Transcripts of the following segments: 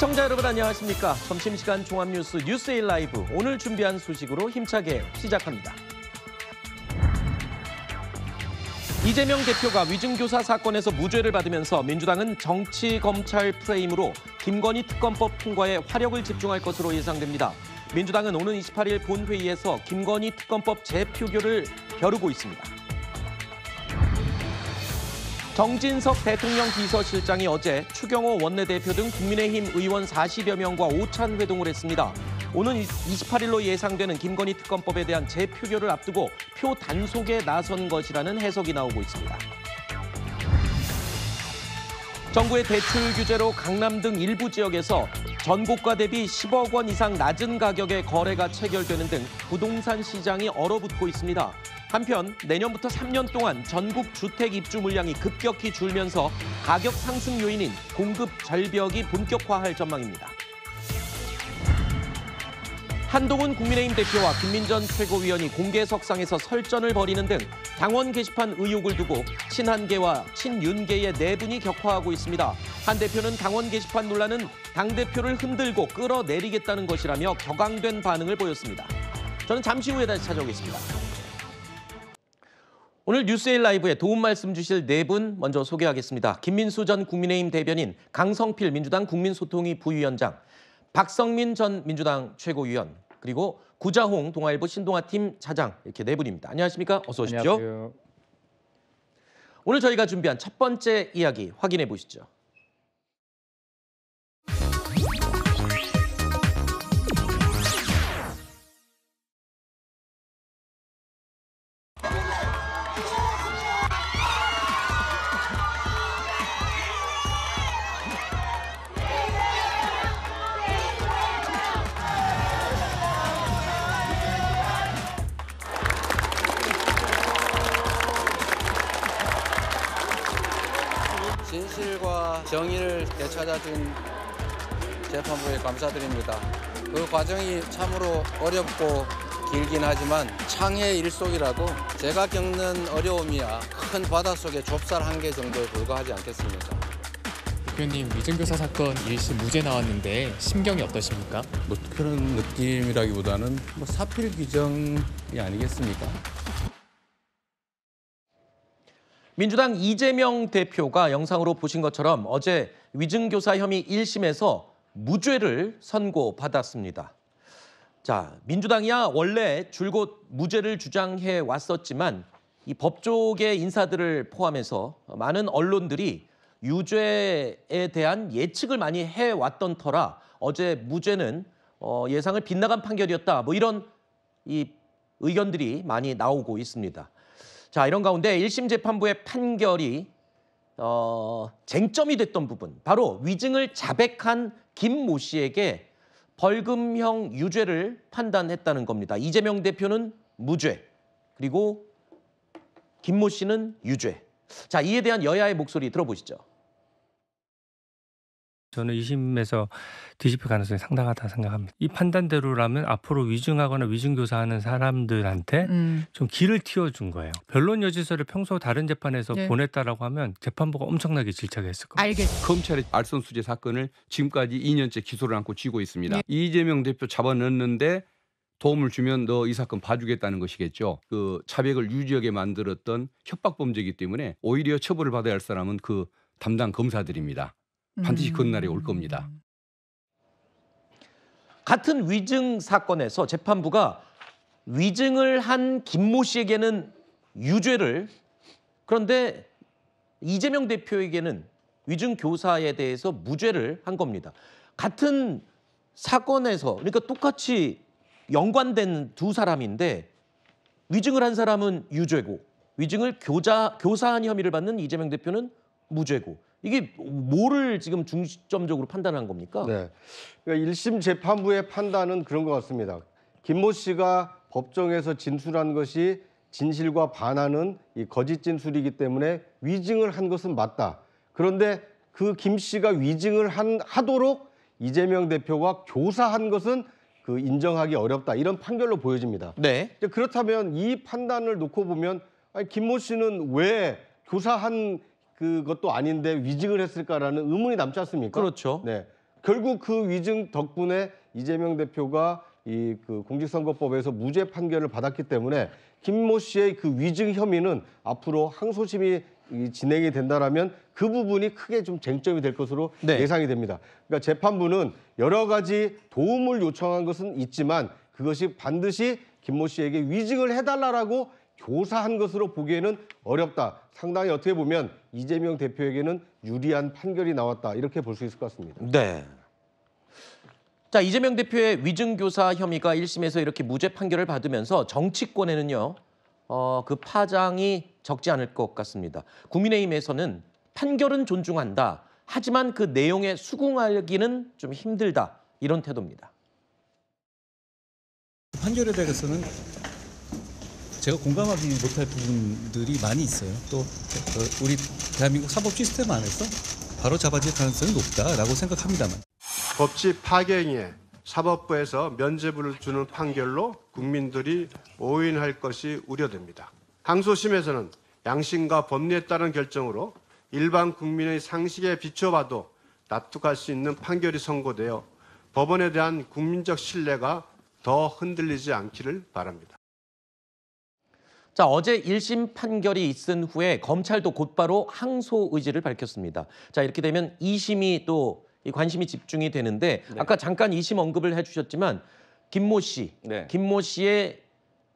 시청자 여러분 안녕하십니까? 점심시간 종합뉴스 뉴스일 라이브 오늘 준비한 소식으로 힘차게 시작합니다. 이재명 대표가 위증교사 사건에서 무죄를 받으면서 민주당은 정치검찰 프레임으로 김건희 특검법 통과에 화력을 집중할 것으로 예상됩니다. 민주당은 오는 28일 본회의에서 김건희 특검법 재표결을 벼르고 있습니다. 정진석 대통령 비서실장이 어제 추경호 원내대표 등 국민의힘 의원 40여 명과 오찬 회동을 했습니다. 오는 28일로 예상되는 김건희 특검법에 대한 재표결을 앞두고 표 단속에 나선 것이라는 해석이 나오고 있습니다. 정부의 대출 규제로 강남 등 일부 지역에서 전국과 대비 10억 원 이상 낮은 가격의 거래가 체결되는 등 부동산 시장이 얼어붙고 있습니다. 한편 내년부터 3년 동안 전국 주택 입주 물량이 급격히 줄면서 가격 상승 요인인 공급 절벽이 본격화할 전망입니다. 한동훈 국민의힘 대표와 김민전 최고위원이 공개석상에서 설전을 벌이는 등 당원 게시판 의혹을 두고 친한계와 친윤계의 내분이 네 격화하고 있습니다. 한 대표는 당원 게시판 논란은 당대표를 흔들고 끌어내리겠다는 것이라며 격앙된 반응을 보였습니다. 저는 잠시 후에 다시 찾아오겠습니다. 오늘 뉴스일 라이브에 도움 말씀 주실 네 분 먼저 소개하겠습니다. 김민수 전 국민의힘 대변인, 강성필 민주당 국민소통위 부위원장, 박성민 전 민주당 최고위원 그리고 구자홍 동아일보 신동아 팀 차장 이렇게 네 분입니다. 안녕하십니까? 어서 오십시오. 안녕하세요. 오늘 저희가 준비한 첫 번째 이야기 확인해 보시죠. 찾아준 재판부에 감사드립니다. 그 과정이 참으로 어렵고 길긴 하지만 창의 일속이라고 제가 겪는 어려움이야 큰바닷속에 좁쌀 한 개 정도에 불과하지 않겠습니다. 대표님 위증교사 사건 1심 무죄 나왔는데 심경이 어떠십니까? 뭐 그런 느낌이라기보다는 뭐 사필 귀정이 아니겠습니까? 민주당 이재명 대표가 영상으로 보신 것처럼 어제 위증교사 혐의 1심에서 무죄를 선고받았습니다. 자, 민주당이야 원래 줄곧 무죄를 주장해 왔었지만 이 법조계 인사들을 포함해서 많은 언론들이 유죄에 대한 예측을 많이 해왔던 터라 어제 무죄는 어, 예상을 빗나간 판결이었다. 뭐 이런 이 의견들이 많이 나오고 있습니다. 자, 이런 가운데 1심 재판부의 판결이 어, 쟁점이 됐던 부분, 바로 위증을 자백한 김 모 씨에게 벌금형 유죄를 판단했다는 겁니다. 이재명 대표는 무죄, 그리고 김 모 씨는 유죄. 자, 이에 대한 여야의 목소리 들어보시죠. 저는 이심에서 뒤집힐 가능성이 상당하다 생각합니다. 이 판단대로라면 앞으로 위증하거나 위증교사하는 사람들한테 음. 좀 길을 틔워준 거예요. 변론 여지서를 평소 다른 재판에서 네. 보냈다라고 하면 재판부가 엄청나게 질책했을 겁니다. 알겠습니다. 검찰의 알선 수재 사건을 지금까지 2년째 기소를 안고 쥐고 있습니다. 네. 이재명 대표 잡아넣는데 도움을 주면 너 이 사건 봐주겠다는 것이겠죠. 그 차벽을 유지하게 만들었던 협박 범죄이기 때문에 오히려 처벌을 받아야 할 사람은 그 담당 검사들입니다. 음. 반드시 그 날이 올 겁니다. 같은 위증 사건에서 재판부가 위증을 한 김 모 씨에게는 유죄를 그런데 이재명 대표에게는 위증 교사에 대해서 무죄를 한 겁니다. 같은 사건에서 그러니까 똑같이 연관된 두 사람인데 위증을 한 사람은 유죄고 위증을 교자 교사한 혐의를 받는 이재명 대표는 무죄고 이게 뭐를 지금 중점적으로 판단한 겁니까? 네. 그러니까 1심 재판부의 판단은 그런 것 같습니다. 김모 씨가 법정에서 진술한 것이 진실과 반하는 이 거짓 진술이기 때문에 위증을 한 것은 맞다. 그런데 그 김 씨가 위증을 한, 하도록 이재명 대표가 교사한 것은 그 인정하기 어렵다. 이런 판결로 보여집니다. 네. 그렇다면 이 판단을 놓고 보면 아니, 김모 씨는 왜 교사한 그것도 아닌데 위증을 했을까라는 의문이 남지 않습니까? 그렇죠. 네. 결국 그 위증 덕분에 이재명 대표가 이 그 공직선거법에서 무죄 판결을 받았기 때문에 김모 씨의 그 위증 혐의는 앞으로 항소심이 진행이 된다라면 그 부분이 크게 좀 쟁점이 될 것으로 네. 예상이 됩니다. 그러니까 재판부는 여러 가지 도움을 요청한 것은 있지만 그것이 반드시 김모 씨에게 위증을 해달라라고 교사한 것으로 보기에는 어렵다. 상당히 어떻게 보면 이재명 대표에게는 유리한 판결이 나왔다. 이렇게 볼 수 있을 것 같습니다. 네. 자 이재명 대표의 위증교사 혐의가 1심에서 이렇게 무죄 판결을 받으면서 정치권에는요. 어, 그 파장이 적지 않을 것 같습니다. 국민의힘에서는 판결은 존중한다. 하지만 그 내용에 수긍하기는 좀 힘들다. 이런 태도입니다. 판결에 대해서는 제가 공감하기 못할 부분들이 많이 있어요. 또 어, 우리 대한민국 사법 시스템 안에서 바로 잡아질 가능성이 높다라고 생각합니다만. 법치 파행에 괴위 사법부에서 면죄부를 주는 판결로 국민들이 오인할 것이 우려됩니다. 항소심에서는 양심과 법리에 따른 결정으로 일반 국민의 상식에 비춰봐도 납득할 수 있는 판결이 선고되어 법원에 대한 국민적 신뢰가 더 흔들리지 않기를 바랍니다. 자, 어제 1심 판결이 있은 후에 검찰도 곧바로 항소 의지를 밝혔습니다. 자, 이렇게 되면 2심이 또 이 관심이 집중이 되는데 네. 아까 잠깐 2심 언급을 해 주셨지만 김모 씨, 네. 김모 씨의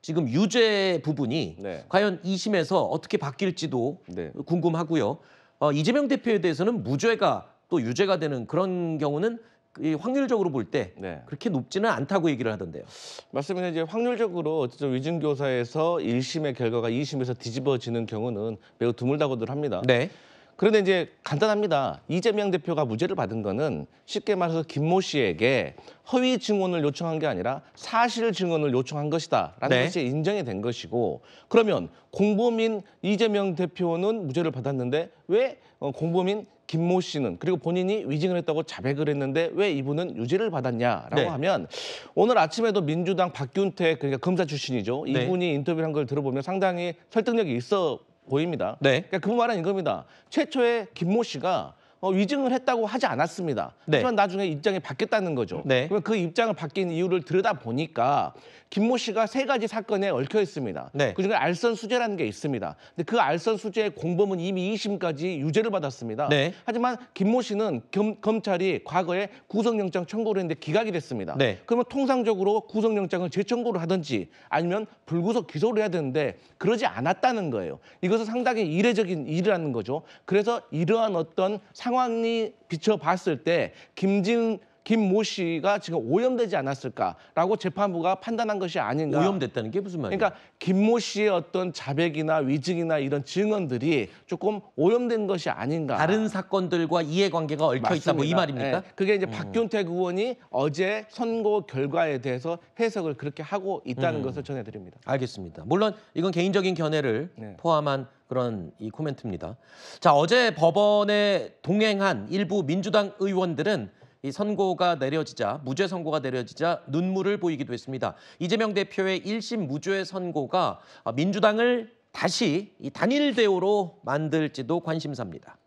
지금 유죄 부분이 네. 과연 2심에서 어떻게 바뀔지도 네. 궁금하고요. 어, 이재명 대표에 대해서는 무죄가 또 유죄가 되는 그런 경우는 이 확률적으로 볼때 네. 그렇게 높지는 않다고 얘기를 하던데요. 말씀은 이제 확률적으로 어쨌든 위증교사에서 1심의 결과가 2심에서 뒤집어지는 경우는 매우 드물다고들 합니다. 네. 그런데 이제 간단합니다. 이재명 대표가 무죄를 받은 거는 쉽게 말해서 김모 씨에게 허위 증언을 요청한 게 아니라 사실 증언을 요청한 것이다라는 네. 것이 인정이 된 것이고 그러면 공범인 이재명 대표는 무죄를 받았는데 왜 어, 공범인 김모 씨는 그리고 본인이 위증을 했다고 자백을 했는데 왜 이분은 유죄를 받았냐라고 네. 하면 오늘 아침에도 민주당 박균태 그러니까 검사 출신이죠 네. 이분이 네. 인터뷰한걸 들어보면 상당히 설득력이 있어 보입니다. 네. 그러니까 그 말은 이겁니다. 최초에 김모 씨가 어, 위증을 했다고 하지 않았습니다. 네. 하지만 나중에 입장이 바뀌었다는 거죠. 네. 그러그 입장을 바뀐 이유를 들여다 보니까 김 모 씨가 세 가지 사건에 얽혀 있습니다. 네. 그중에 알선 수재라는 게 있습니다. 근데 그 알선 수재의 공범은 이미 2심까지 유죄를 받았습니다. 네. 하지만 김 모 씨는 겸, 검찰이 과거에 구속영장 청구를 했는데 기각이 됐습니다. 네. 그러면 통상적으로 구속영장을 재청구를 하든지 아니면 불구속 기소를 해야 되는데 그러지 않았다는 거예요. 이것은 상당히 이례적인 일이라는 거죠. 그래서 이러한 어떤 상 상황이 비춰봤을 때 김진 김모 씨가 지금 오염되지 않았을까라고 재판부가 판단한 것이 아닌가. 오염됐다는 게 무슨 말이에요? 그러니까 김모 씨의 어떤 자백이나 위증이나 이런 증언들이 조금 오염된 것이 아닌가. 다른 사건들과 이해관계가 얽혀 있다 뭐이 예, 말입니까? 네. 그게 이제 음. 박균택 의원이 어제 선거 결과에 대해서 해석을 그렇게 하고 있다는 음. 것을 전해드립니다. 알겠습니다. 물론 이건 개인적인 견해를 네. 포함한 그런 이 코멘트입니다. 자 어제 법원에 동행한 일부 민주당 의원들은 이 선고가 내려지자 무죄 선고가 내려지자 눈물을 보이기도 했습니다. 이재명 대표의 1심 무죄 선고가 민주당을 다시 이 단일 대우로 만들지도 관심사입니다.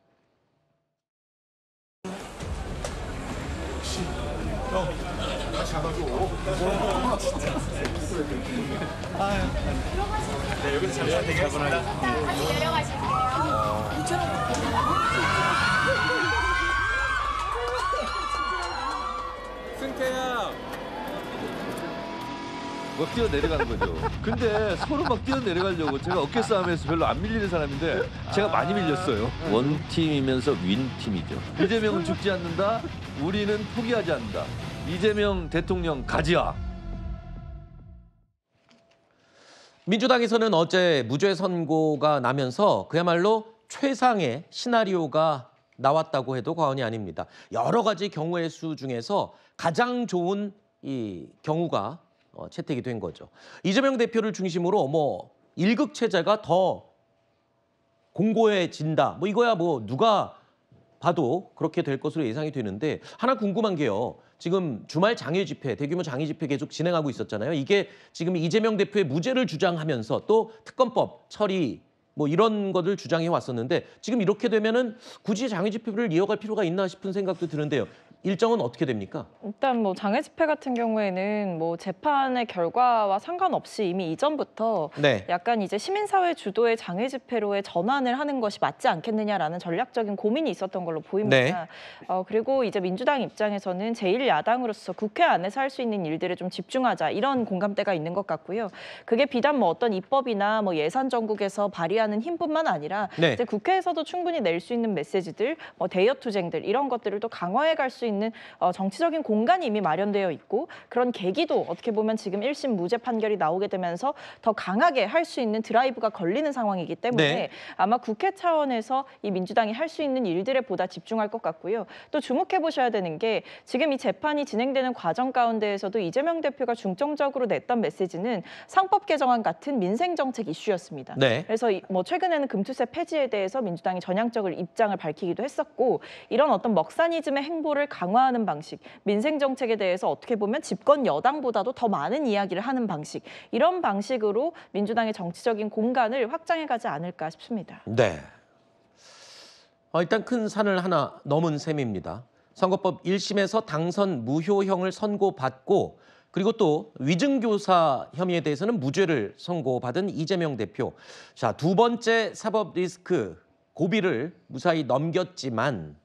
네, 여기시대기겠습니다 아, 다시 내려가실게요. 어. 아, 승태야. 막 뛰어 내려가는 거죠. 근데 서로 막 뛰어 내려가려고 제가 어깨 싸움에서 별로 안 밀리는 사람인데 제가 많이 밀렸어요. 아. 원팀이면서 윈팀이죠. 이재명은 죽지 않는다. 우리는 포기하지 않는다. 이재명 대통령 가지야. 민주당에서는 어제 무죄 선고가 나면서 그야말로 최상의 시나리오가 나왔다고 해도 과언이 아닙니다. 여러 가지 경우의 수 중에서 가장 좋은 이 경우가 어, 채택이 된 거죠. 이재명 대표를 중심으로 뭐 일극 체제가 더 공고해진다. 뭐 이거야 뭐 누가 봐도 그렇게 될 것으로 예상이 되는데 하나 궁금한 게요. 지금 주말 장애 집회, 대규모 장애 집회 계속 진행하고 있었잖아요. 이게 지금 이재명 대표의 무죄를 주장하면서 또 특검법 처리 뭐 이런 것을 주장해 왔었는데 지금 이렇게 되면은 굳이 장외 집회를 이어갈 필요가 있나 싶은 생각도 드는데요. 일정은 어떻게 됩니까? 일단 뭐 장애 집회 같은 경우에는 뭐 재판의 결과와 상관없이 이미 이전부터 네. 약간 이제 시민사회 주도의 장애 집회로의 전환을 하는 것이 맞지 않겠느냐라는 전략적인 고민이 있었던 걸로 보입니다. 네. 어, 그리고 이제 민주당 입장에서는 제1야당으로서 국회 안에서 할 수 있는 일들에 좀 집중하자 이런 공감대가 있는 것 같고요. 그게 비단 뭐 어떤 입법이나 뭐 예산 정국에서 발의한 있다는 힘뿐만 아니라 네. 이제 국회에서도 충분히 낼 수 있는 메시지들, 뭐 대여 투쟁들 이런 것들을 또 강화해 갈 수 있는 어, 정치적인 공간이 이미 마련되어 있고 그런 계기도 어떻게 보면 지금 1심 무죄 판결이 나오게 되면서 더 강하게 할 수 있는 드라이브가 걸리는 상황이기 때문에 네. 아마 국회 차원에서 이 민주당이 할 수 있는 일들에 보다 집중할 것 같고요. 또 주목해 보셔야 되는 게 지금 이 재판이 진행되는 과정 가운데에서도 이재명 대표가 중점적으로 냈던 메시지는 상법 개정안 같은 민생 정책 이슈였습니다. 네. 그래서 뭐뭐 최근에는 금투세 폐지에 대해서 민주당이 전향적인 입장을 밝히기도 했었고 이런 어떤 먹사니즘의 행보를 강화하는 방식, 민생 정책에 대해서 어떻게 보면 집권 여당보다도 더 많은 이야기를 하는 방식 이런 방식으로 민주당의 정치적인 공간을 확장해가지 않을까 싶습니다. 네. 어, 일단 큰 산을 하나 넘은 셈입니다. 선거법 1심에서 당선 무효형을 선고받고 그리고 또 위증교사 혐의에 대해서는 무죄를 선고받은 이재명 대표. 자, 두 번째 사법 리스크 고비를 무사히 넘겼지만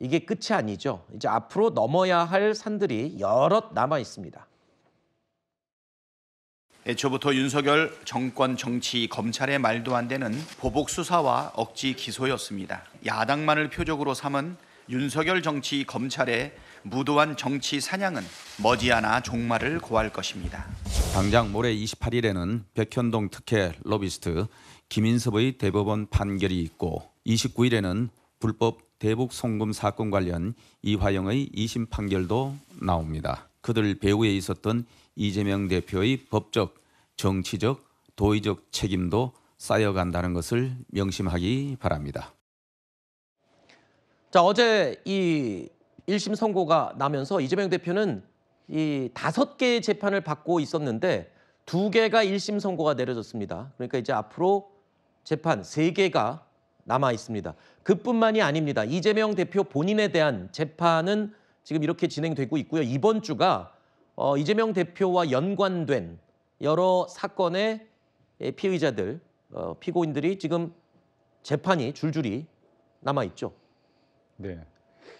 이게 끝이 아니죠. 이제 앞으로 넘어야 할 산들이 여럿 남아 있습니다. 애초부터 윤석열 정권 정치 검찰의 말도 안 되는 보복 수사와 억지 기소였습니다. 야당만을 표적으로 삼은 윤석열 정치 검찰의 무도한 정치 사냥은 머지않아 종말을 고할 것입니다. 당장 모레 28일에는 백현동 특혜 로비스트 김인섭의 대법원 판결이 있고 29일에는 불법 대북 송금 사건 관련 이화영의 2심 판결도 나옵니다. 그들 배후에 있었던 이재명 대표의 법적, 정치적, 도의적 책임도 쌓여간다는 것을 명심하기 바랍니다. 자, 어제 이 1심 선고가 나면서 이재명 대표는 이 다섯 개의 재판을 받고 있었는데 두 개가 1심 선고가 내려졌습니다. 그러니까 이제 앞으로 재판 세 개가 남아 있습니다. 그뿐만이 아닙니다. 이재명 대표 본인에 대한 재판은 지금 이렇게 진행되고 있고요. 이번 주가 어, 이재명 대표와 연관된 여러 사건의 예, 피의자들, 어, 피고인들이 지금 재판이 줄줄이 남아 있죠. 네.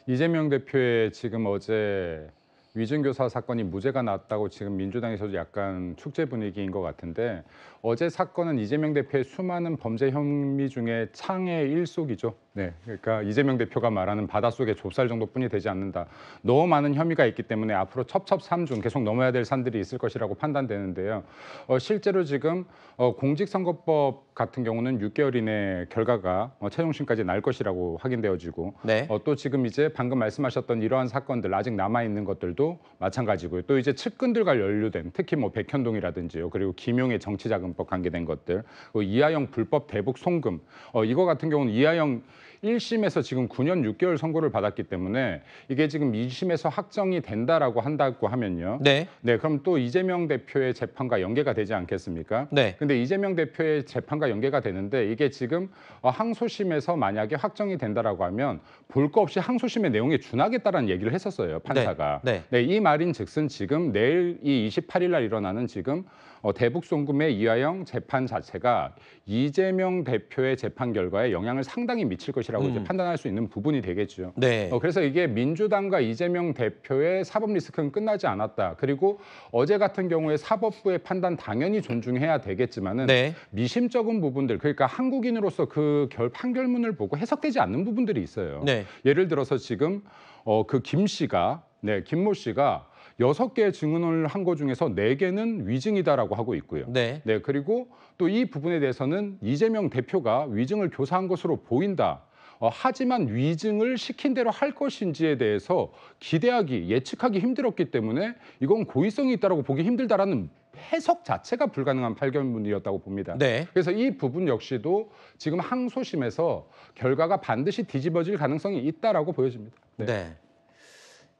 이재명 대표의 지금 어제 위증교사 사건이 무죄가 났다고 지금 민주당에서도 약간 축제 분위기인 것 같은데 어제 사건은 이재명 대표의 수많은 범죄 혐의 중에 창의 일속이죠. 네, 그러니까 이재명 대표가 말하는 바닷속의 좁쌀 정도뿐이 되지 않는다. 너무 많은 혐의가 있기 때문에 앞으로 첩첩삼중 계속 넘어야 될 산들이 있을 것이라고 판단되는데요. 어, 실제로 지금 어, 공직선거법 같은 경우는 6개월 이내 결과가 어, 최종심까지 날 것이라고 확인되어지고 네. 어, 또 지금 이제 방금 말씀하셨던 이러한 사건들 아직 남아 있는 것들도 마찬가지고요. 또 이제 측근들과 연루된 특히 뭐 백현동이라든지요, 그리고 김용의 정치자금법 관계된 것들, 이하영 불법 대북 송금 어, 이거 같은 경우는 이하영 1심에서 지금 9년 6개월 선고를 받았기 때문에 이게 지금 2심에서 확정이 된다라고 한다고 하면요. 네. 네, 그럼 또 이재명 대표의 재판과 연계가 되지 않겠습니까? 네. 근데 이재명 대표의 재판과 연계가 되는데 이게 지금 어, 항소심에서 만약에 확정이 된다라고 하면 볼 거 없이 항소심의 내용에 준하겠다라는 얘기를 했었어요, 판사가. 네. 네. 네, 이 말인 즉슨 지금 내일 이 28일 날 일어나는 지금 어, 대북 송금의 이화영 재판 자체가 이재명 대표의 재판 결과에 영향을 상당히 미칠 것이라고 음. 이제 판단할 수 있는 부분이 되겠죠. 네. 어, 그래서 이게 민주당과 이재명 대표의 사법 리스크는 끝나지 않았다. 그리고 어제 같은 경우에 사법부의 판단 당연히 존중해야 되겠지만은 네. 미심쩍은 부분들 그러니까 한국인으로서 그결 판결문을 보고 해석되지 않는 부분들이 있어요. 네. 예를 들어서 지금 어, 그김 씨가 네, 김 모 씨가 여섯 개 증언을 한 것 중에서 네개는 위증이다라고 하고 있고요. 네. 네 그리고 또 이 부분에 대해서는 이재명 대표가 위증을 교사한 것으로 보인다. 어, 하지만 위증을 시킨 대로 할 것인지에 대해서 기대하기, 예측하기 힘들었기 때문에 이건 고의성이 있다고 보기 힘들다라는 해석 자체가 불가능한 발견문이었다고 봅니다. 네. 그래서 이 부분 역시도 지금 항소심에서 결과가 반드시 뒤집어질 가능성이 있다라고 보여집니다. 네. 네.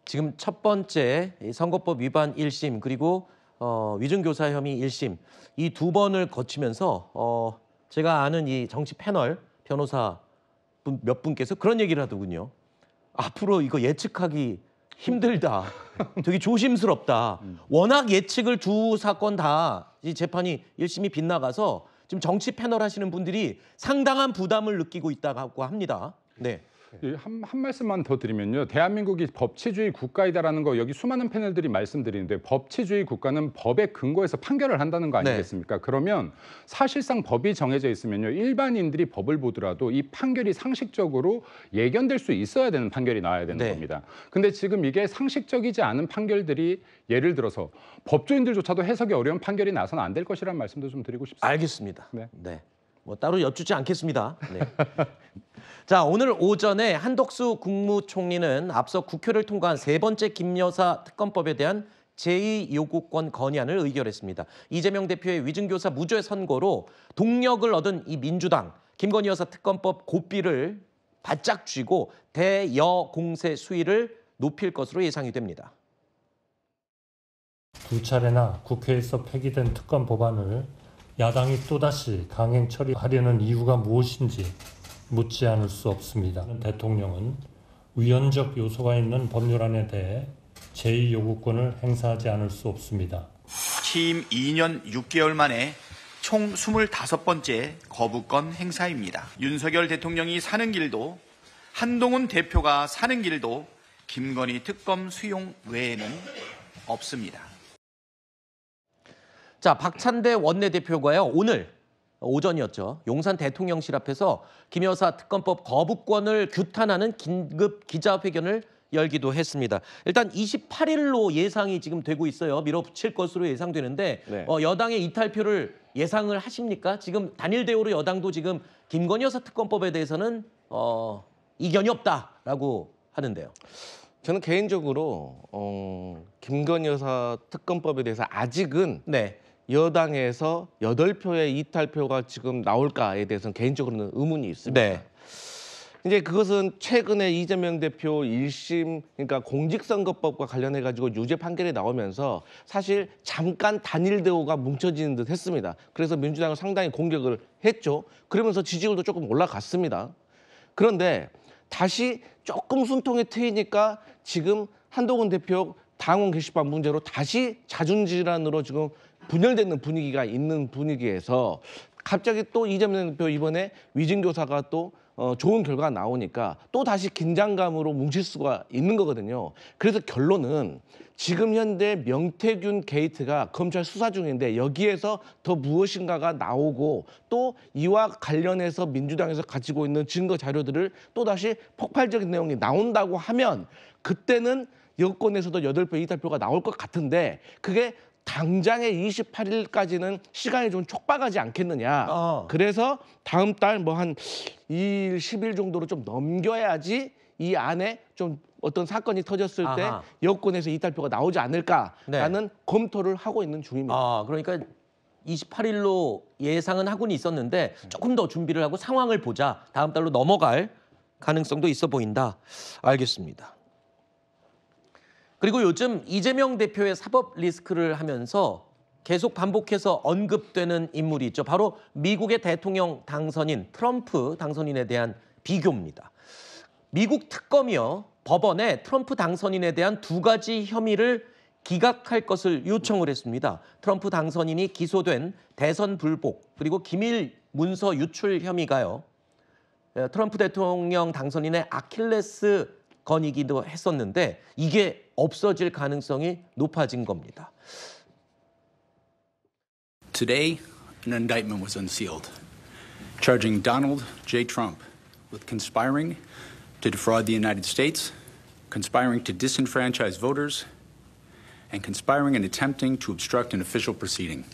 지금 첫 번째 선거법 위반 1심 그리고 어, 위증교사 혐의 1심 이 두 번을 거치면서 어, 제가 아는 이 정치 패널 변호사 분, 몇 분께서 그런 얘기를 하더군요. 앞으로 이거 예측하기 힘들다. 되게 조심스럽다. 워낙 예측을 두 사건 다 이 재판이 1심이 빗나가서 지금 정치 패널 하시는 분들이 상당한 부담을 느끼고 있다고 합니다. 네. 예, 한, 한 말씀만 더 드리면요. 대한민국이 법치주의 국가이다라는 거 여기 수많은 패널들이 말씀드리는데 법치주의 국가는 법에 근거해서 판결을 한다는 거 네. 아니겠습니까? 네. 그러면 사실상 법이 정해져 있으면요. 일반인들이 법을 보더라도 이 판결이 상식적으로 예견될 수 있어야 되는 판결이 나와야 되는 네. 겁니다. 근데 지금 이게 상식적이지 않은 판결들이 예를 들어서 법조인들조차도 해석이 어려운 판결이 나서는 안 될 것이라는 말씀도 좀 드리고 싶습니다. 알겠습니다. 네. 네. 뭐 따로 여쭙지 않겠습니다. 네. 자 오늘 오전에 한덕수 국무총리는 앞서 국회를 통과한 세 번째 김여사 특검법에 대한 제2 요구권 건의안을 의결했습니다. 이재명 대표의 위증교사 무죄 선고로 동력을 얻은 이 민주당 김건희 여사 특검법 고삐를 바짝 쥐고 대여 공세 수위를 높일 것으로 예상이 됩니다. 두 차례나 국회에서 폐기된 특검 법안을 야당이 또다시 강행 처리하려는 이유가 무엇인지 묻지 않을 수 없습니다. 대통령은 위헌적 요소가 있는 법률안에 대해 제2 요구권을 행사하지 않을 수 없습니다. 취임 2년 6개월 만에 총 25번째 거부권 행사입니다. 윤석열 대통령이 사는 길도 한동훈 대표가 사는 길도 김건희 특검 수용 외에는 없습니다. 자, 박찬대 원내대표가요. 오늘 오전이었죠. 용산 대통령실 앞에서 김 여사 특검법 거부권을 규탄하는 긴급 기자회견을 열기도 했습니다. 일단 28일로 예상이 지금 되고 있어요. 밀어붙일 것으로 예상되는데 네. 어, 여당의 이탈표를 예상을 하십니까? 지금 단일 대우로 여당도 지금 김건희 여사 특검법에 대해서는 어, 이견이 없다라고 하는데요. 저는 개인적으로 어, 김건희 여사 특검법에 대해서 아직은 네. 여당에서 여덟 표의 이탈표가 지금 나올까에 대해서는 개인적으로는 의문이 있습니다. 네. 이제 그것은 최근에 이재명 대표 1심 그러니까 공직선거법과 관련해 가지고 유죄 판결이 나오면서 사실 잠깐 단일 대우가 뭉쳐지는 듯 했습니다. 그래서 민주당을 상당히 공격을 했죠. 그러면서 지지율도 조금 올라갔습니다. 그런데 다시 조금 순통이 트이니까 지금 한동훈 대표 당원 게시판 문제로 다시 자존 질환으로 지금 분열되는 분위기가 있는 분위기에서 갑자기 또 이재명 대표 이번에 위진교사가 또 어, 좋은 결과가 나오니까 또 다시 긴장감으로 뭉칠 수가 있는 거거든요. 그래서 결론은 지금 현재 명태균 게이트가 검찰 수사 중인데 여기에서 더 무엇인가가 나오고 또 이와 관련해서 민주당에서 가지고 있는 증거 자료들을 또다시 폭발적인 내용이 나온다고 하면 그때는 여권에서도 여덟 표 이탈표가 나올 것 같은데 그게 당장에 28일까지는 시간이 좀 촉박하지 않겠느냐. 어. 그래서 다음 달 뭐 한 2일, 10일 정도로 좀 넘겨야지 이 안에 좀 어떤 사건이 터졌을 아하. 때 여권에서 이탈표가 나오지 않을까라는 네. 검토를 하고 있는 중입니다. 아, 그러니까 28일로 예상은 하고는 있었는데 조금 더 준비를 하고 상황을 보자. 다음 달로 넘어갈 가능성도 있어 보인다. 알겠습니다. 그리고 요즘 이재명 대표의 사법 리스크를 하면서 계속 반복해서 언급되는 인물이 있죠. 바로 미국의 대통령 당선인 트럼프 당선인에 대한 비교입니다. 미국 특검이요. 법원에 트럼프 당선인에 대한 두 가지 혐의를 기각할 것을 요청을 했습니다. 트럼프 당선인이 기소된 대선 불복 그리고 기밀 문서 유출 혐의가요. 예, 트럼프 대통령 당선인의 아킬레스 건이기도 했었는데 이게 없어질 가능성이 높아진 겁니다. Today, an indictment was unsealed, charging Donald J. Trump with conspiring to defraud the United States, conspiring to disenfranchise voters, and conspiring and attempting to obstruct an official proceeding.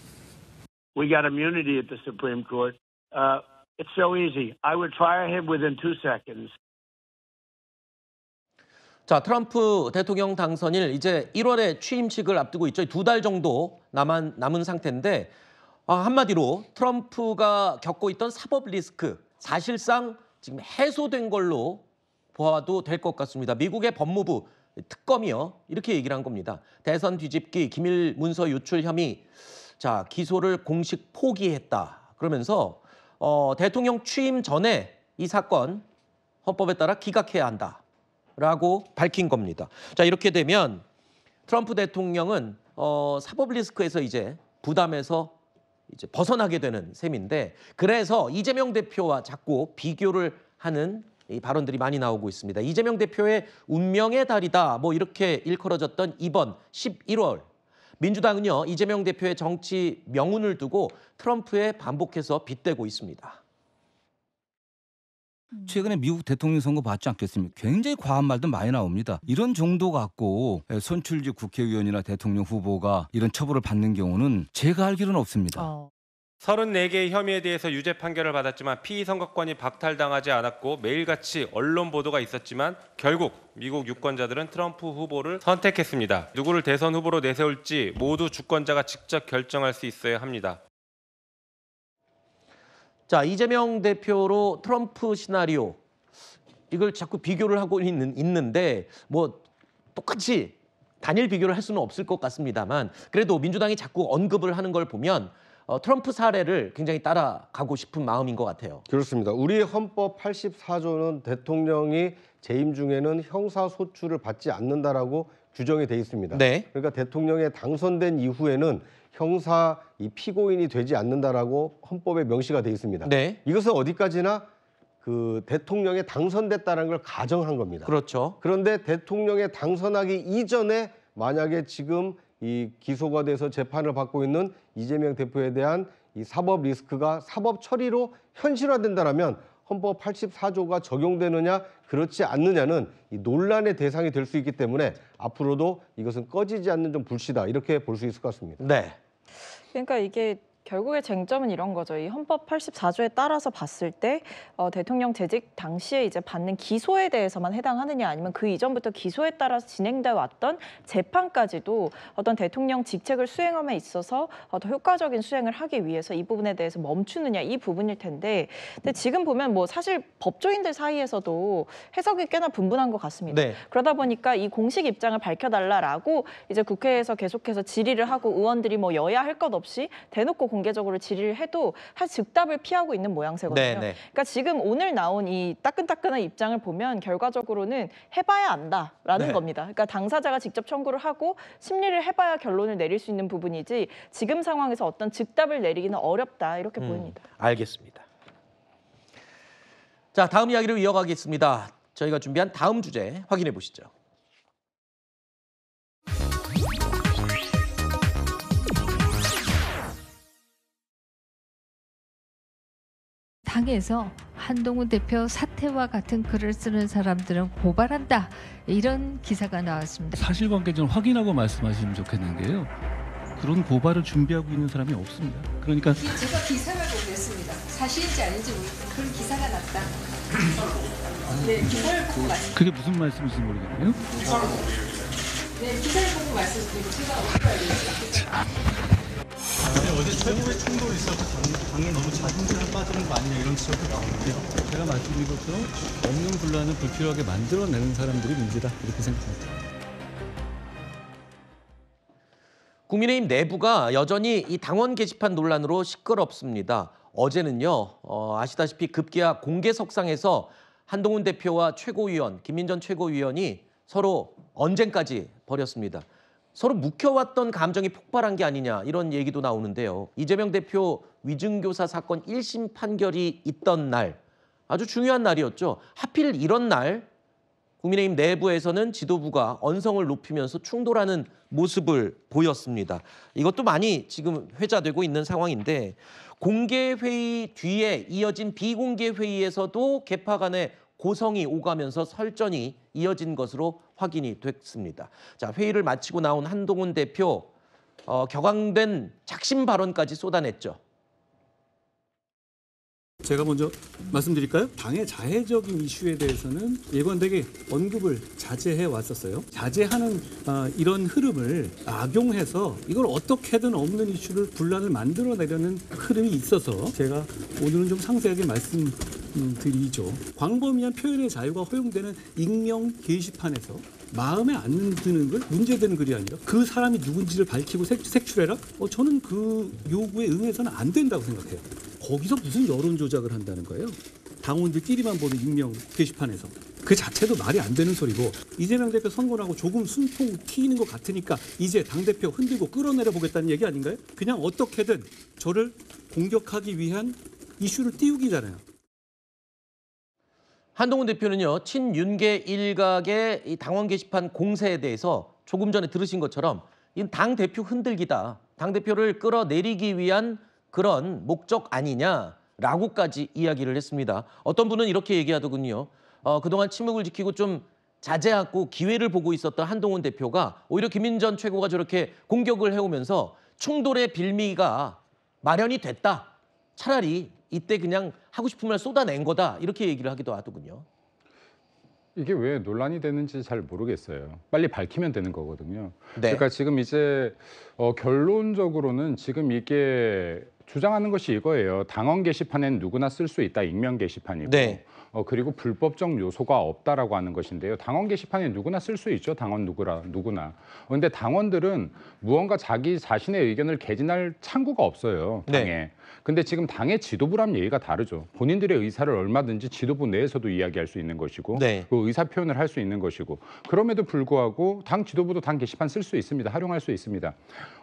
We got immunity at the Supreme Court. Uh, it's so easy. I would fire him within two seconds. 자, 트럼프 대통령 당선일 이제 1월에 취임식을 앞두고 있죠. 두 달 정도 남은, 남은 상태인데 아, 한마디로 트럼프가 겪고 있던 사법 리스크 사실상 지금 해소된 걸로 보아도 될 것 같습니다. 미국의 법무부 특검이요. 이렇게 얘기를 한 겁니다. 대선 뒤집기, 기밀 문서 유출 혐의, 자, 기소를 공식 포기했다. 그러면서 어, 대통령 취임 전에 이 사건 헌법에 따라 기각해야 한다. 라고 밝힌 겁니다. 자, 이렇게 되면 트럼프 대통령은 어, 사법 리스크에서 이제 부담에서 이제 벗어나게 되는 셈인데 그래서 이재명 대표와 자꾸 비교를 하는 이 발언들이 많이 나오고 있습니다. 이재명 대표의 운명의 달이다 뭐 이렇게 일컬어졌던 이번 11월 민주당은요 이재명 대표의 정치 명운을 두고 트럼프에 반복해서 빗대고 있습니다. 음. 최근에 미국 대통령 선거 봤지 않겠습니까? 굉장히 과한 말도 많이 나옵니다. 이런 정도 갖고 예, 선출직 국회의원이나 대통령 후보가 이런 처벌을 받는 경우는 제가 알기로는 없습니다. 어. 34개의 혐의에 대해서 유죄 판결을 받았지만 피의 선거권이 박탈당하지 않았고 매일같이 언론 보도가 있었지만 결국 미국 유권자들은 트럼프 후보를 선택했습니다. 누구를 대선 후보로 내세울지 모두 주권자가 직접 결정할 수 있어야 합니다. 자, 이재명 대표로 트럼프 시나리오 이걸 자꾸 비교를 하고 있는, 있는데 뭐 똑같이 단일 비교를 할 수는 없을 것 같습니다만 그래도 민주당이 자꾸 언급을 하는 걸 보면 어, 트럼프 사례를 굉장히 따라가고 싶은 마음인 것 같아요. 그렇습니다. 우리 헌법 84조는 대통령이 재임 중에는 형사 소출을 받지 않는다라고 규정이 돼 있습니다. 네. 그러니까 대통령에 당선된 이후에는 형사 이 피고인이 되지 않는다라고 헌법에 명시가 돼 있습니다. 네. 이것은 어디까지나 그 대통령에 당선됐다는 걸 가정한 겁니다. 그렇죠. 그런데 대통령에 당선하기 이전에 만약에 지금 이 기소가 돼서 재판을 받고 있는 이재명 대표에 대한 이 사법 리스크가 사법 처리로 현실화된다라면 헌법 84조가 적용되느냐 그렇지 않느냐는 이 논란의 대상이 될 수 있기 때문에 앞으로도 이것은 꺼지지 않는 좀 불씨다 이렇게 볼 수 있을 것 같습니다. 네. 그러니까 이게 결국에 쟁점은 이런 거죠. 이 헌법 84조에 따라서 봤을 때 어, 대통령 재직 당시에 이제 받는 기소에 대해서만 해당하느냐 아니면 그 이전부터 기소에 따라서 진행돼 왔던 재판까지도 어떤 대통령 직책을 수행함에 있어서 어, 더 효과적인 수행을 하기 위해서 이 부분에 대해서 멈추느냐 이 부분일 텐데 근데 지금 보면 뭐 사실 법조인들 사이에서도 해석이 꽤나 분분한 것 같습니다. 네. 그러다 보니까 이 공식 입장을 밝혀달라라고 이제 국회에서 계속해서 질의를 하고 의원들이 뭐 여야 할 것 없이 대놓고 공 공개적으로 질의를 해도 사실 즉답을 피하고 있는 모양새거든요. 네, 네. 그러니까 지금 오늘 나온 이 따끈따끈한 입장을 보면 결과적으로는 해봐야 안다라는 네. 겁니다. 그러니까 당사자가 직접 청구를 하고 심리를 해봐야 결론을 내릴 수 있는 부분이지 지금 상황에서 어떤 즉답을 내리기는 어렵다 이렇게 음, 보입니다. 알겠습니다. 자 다음 이야기를 이어가겠습니다. 저희가 준비한 다음 주제 확인해 보시죠. 당에서 한동훈 대표 사태와 같은 글을 쓰는 사람들은 고발한다 이런 기사가 나왔습니다. 사실관계 좀 확인하고 말씀하시면 좋겠는 게요. 그런 고발을 준비하고 있는 사람이 없습니다. 그러니까 제가 기사를 보겠습니다. 사실인지 아닌지 그런 기사가 났다. 네, 기사를 보고 그 말씀. 그게 무슨 말씀인지 모르겠네요. 네, 기사를 보고. 말씀드리고 제가 어떻게 알겠어요? 아니 어제 최고의 충돌이 있어서 당이 너무 자존심에 빠지는 거 아니냐 이런 지적도 나오는데요. 제가 말씀드린 것처럼 없는 분란을 불필요하게 만들어내는 사람들이 문제다 이렇게 생각합니다. 국민의힘 내부가 여전히 이 당원 게시판 논란으로 시끄럽습니다. 어제는요, 어, 아시다시피 급기야 공개 석상에서 한동훈 대표와 최고위원, 김민전 최고위원이 서로 언쟁까지 벌였습니다. 서로 묵혀왔던 감정이 폭발한 게 아니냐 이런 얘기도 나오는데요. 이재명 대표 위증교사 사건 1심 판결이 있던 날 아주 중요한 날이었죠. 하필 이런 날 국민의힘 내부에서는 지도부가 언성을 높이면서 충돌하는 모습을 보였습니다. 이것도 많이 지금 회자되고 있는 상황인데 공개 회의 뒤에 이어진 비공개 회의에서도 개파 간의 고성이 오가면서 설전이 이어진 것으로 확인이 됐습니다. 자, 회의를 마치고 나온 한동훈 대표 어, 격앙된 작심 발언까지 쏟아냈죠. 제가 먼저 말씀드릴까요? 당의 자해적인 이슈에 대해서는 예관되게 언급을 자제해 왔었어요. 자제하는 아, 이런 흐름을 악용해서 이걸 어떻게든 없는 이슈를 분란을 만들어내려는 흐름이 있어서 제가 오늘은 좀 상세하게 말씀 드리죠. 광범위한 표현의 자유가 허용되는 익명 게시판에서 마음에 안 드는 걸 문제되는 글이 아니라 그 사람이 누군지를 밝히고 색, 색출해라? 어, 저는 그 요구에 응해서는 안 된다고 생각해요. 거기서 무슨 여론 조작을 한다는 거예요? 당원들끼리만 보는 익명 게시판에서 그 자체도 말이 안 되는 소리고 이재명 대표 선거라고 조금 숨통 튀는 것 같으니까 이제 당 대표 흔들고 끌어내려 보겠다는 얘기 아닌가요? 그냥 어떻게든 저를 공격하기 위한 이슈를 띄우기잖아요. 한동훈 대표는요 친윤계 일각의 당원 게시판 공세에 대해서 조금 전에 들으신 것처럼 이당 대표 흔들기다, 당 대표를 끌어내리기 위한 그런 목적 아니냐라고까지 이야기를 했습니다. 어떤 분은 이렇게 얘기하더군요. 어, 그동안 침묵을 지키고 좀 자제하고 기회를 보고 있었던 한동훈 대표가 오히려 김인전 최고가 저렇게 공격을 해오면서 충돌의 빌미가 마련이 됐다. 차라리 이때 그냥 하고 싶은 말 쏟아낸 거다. 이렇게 얘기를 하기도 하더군요. 이게 왜 논란이 되는지 잘 모르겠어요. 빨리 밝히면 되는 거거든요. 네. 그러니까 지금 이제 어, 결론적으로는 지금 이게 주장하는 것이 이거예요. 당원 게시판엔 누구나 쓸 수 있다. 익명 게시판이고. 네. 어, 그리고 불법적 요소가 없다라고 하는 것인데요. 당원 게시판에 누구나 쓸 수 있죠. 당원 누구라 누구나. 그런데 당원들은 무언가 자기 자신의 의견을 개진할 창구가 없어요. 네. 당에. 네. 근데 지금 당의 지도부란 얘기가 다르죠. 본인들의 의사를 얼마든지 지도부 내에서도 이야기할 수 있는 것이고 네. 그 의사 표현을 할 수 있는 것이고 그럼에도 불구하고 당 지도부도 당 게시판 쓸 수 있습니다. 활용할 수 있습니다.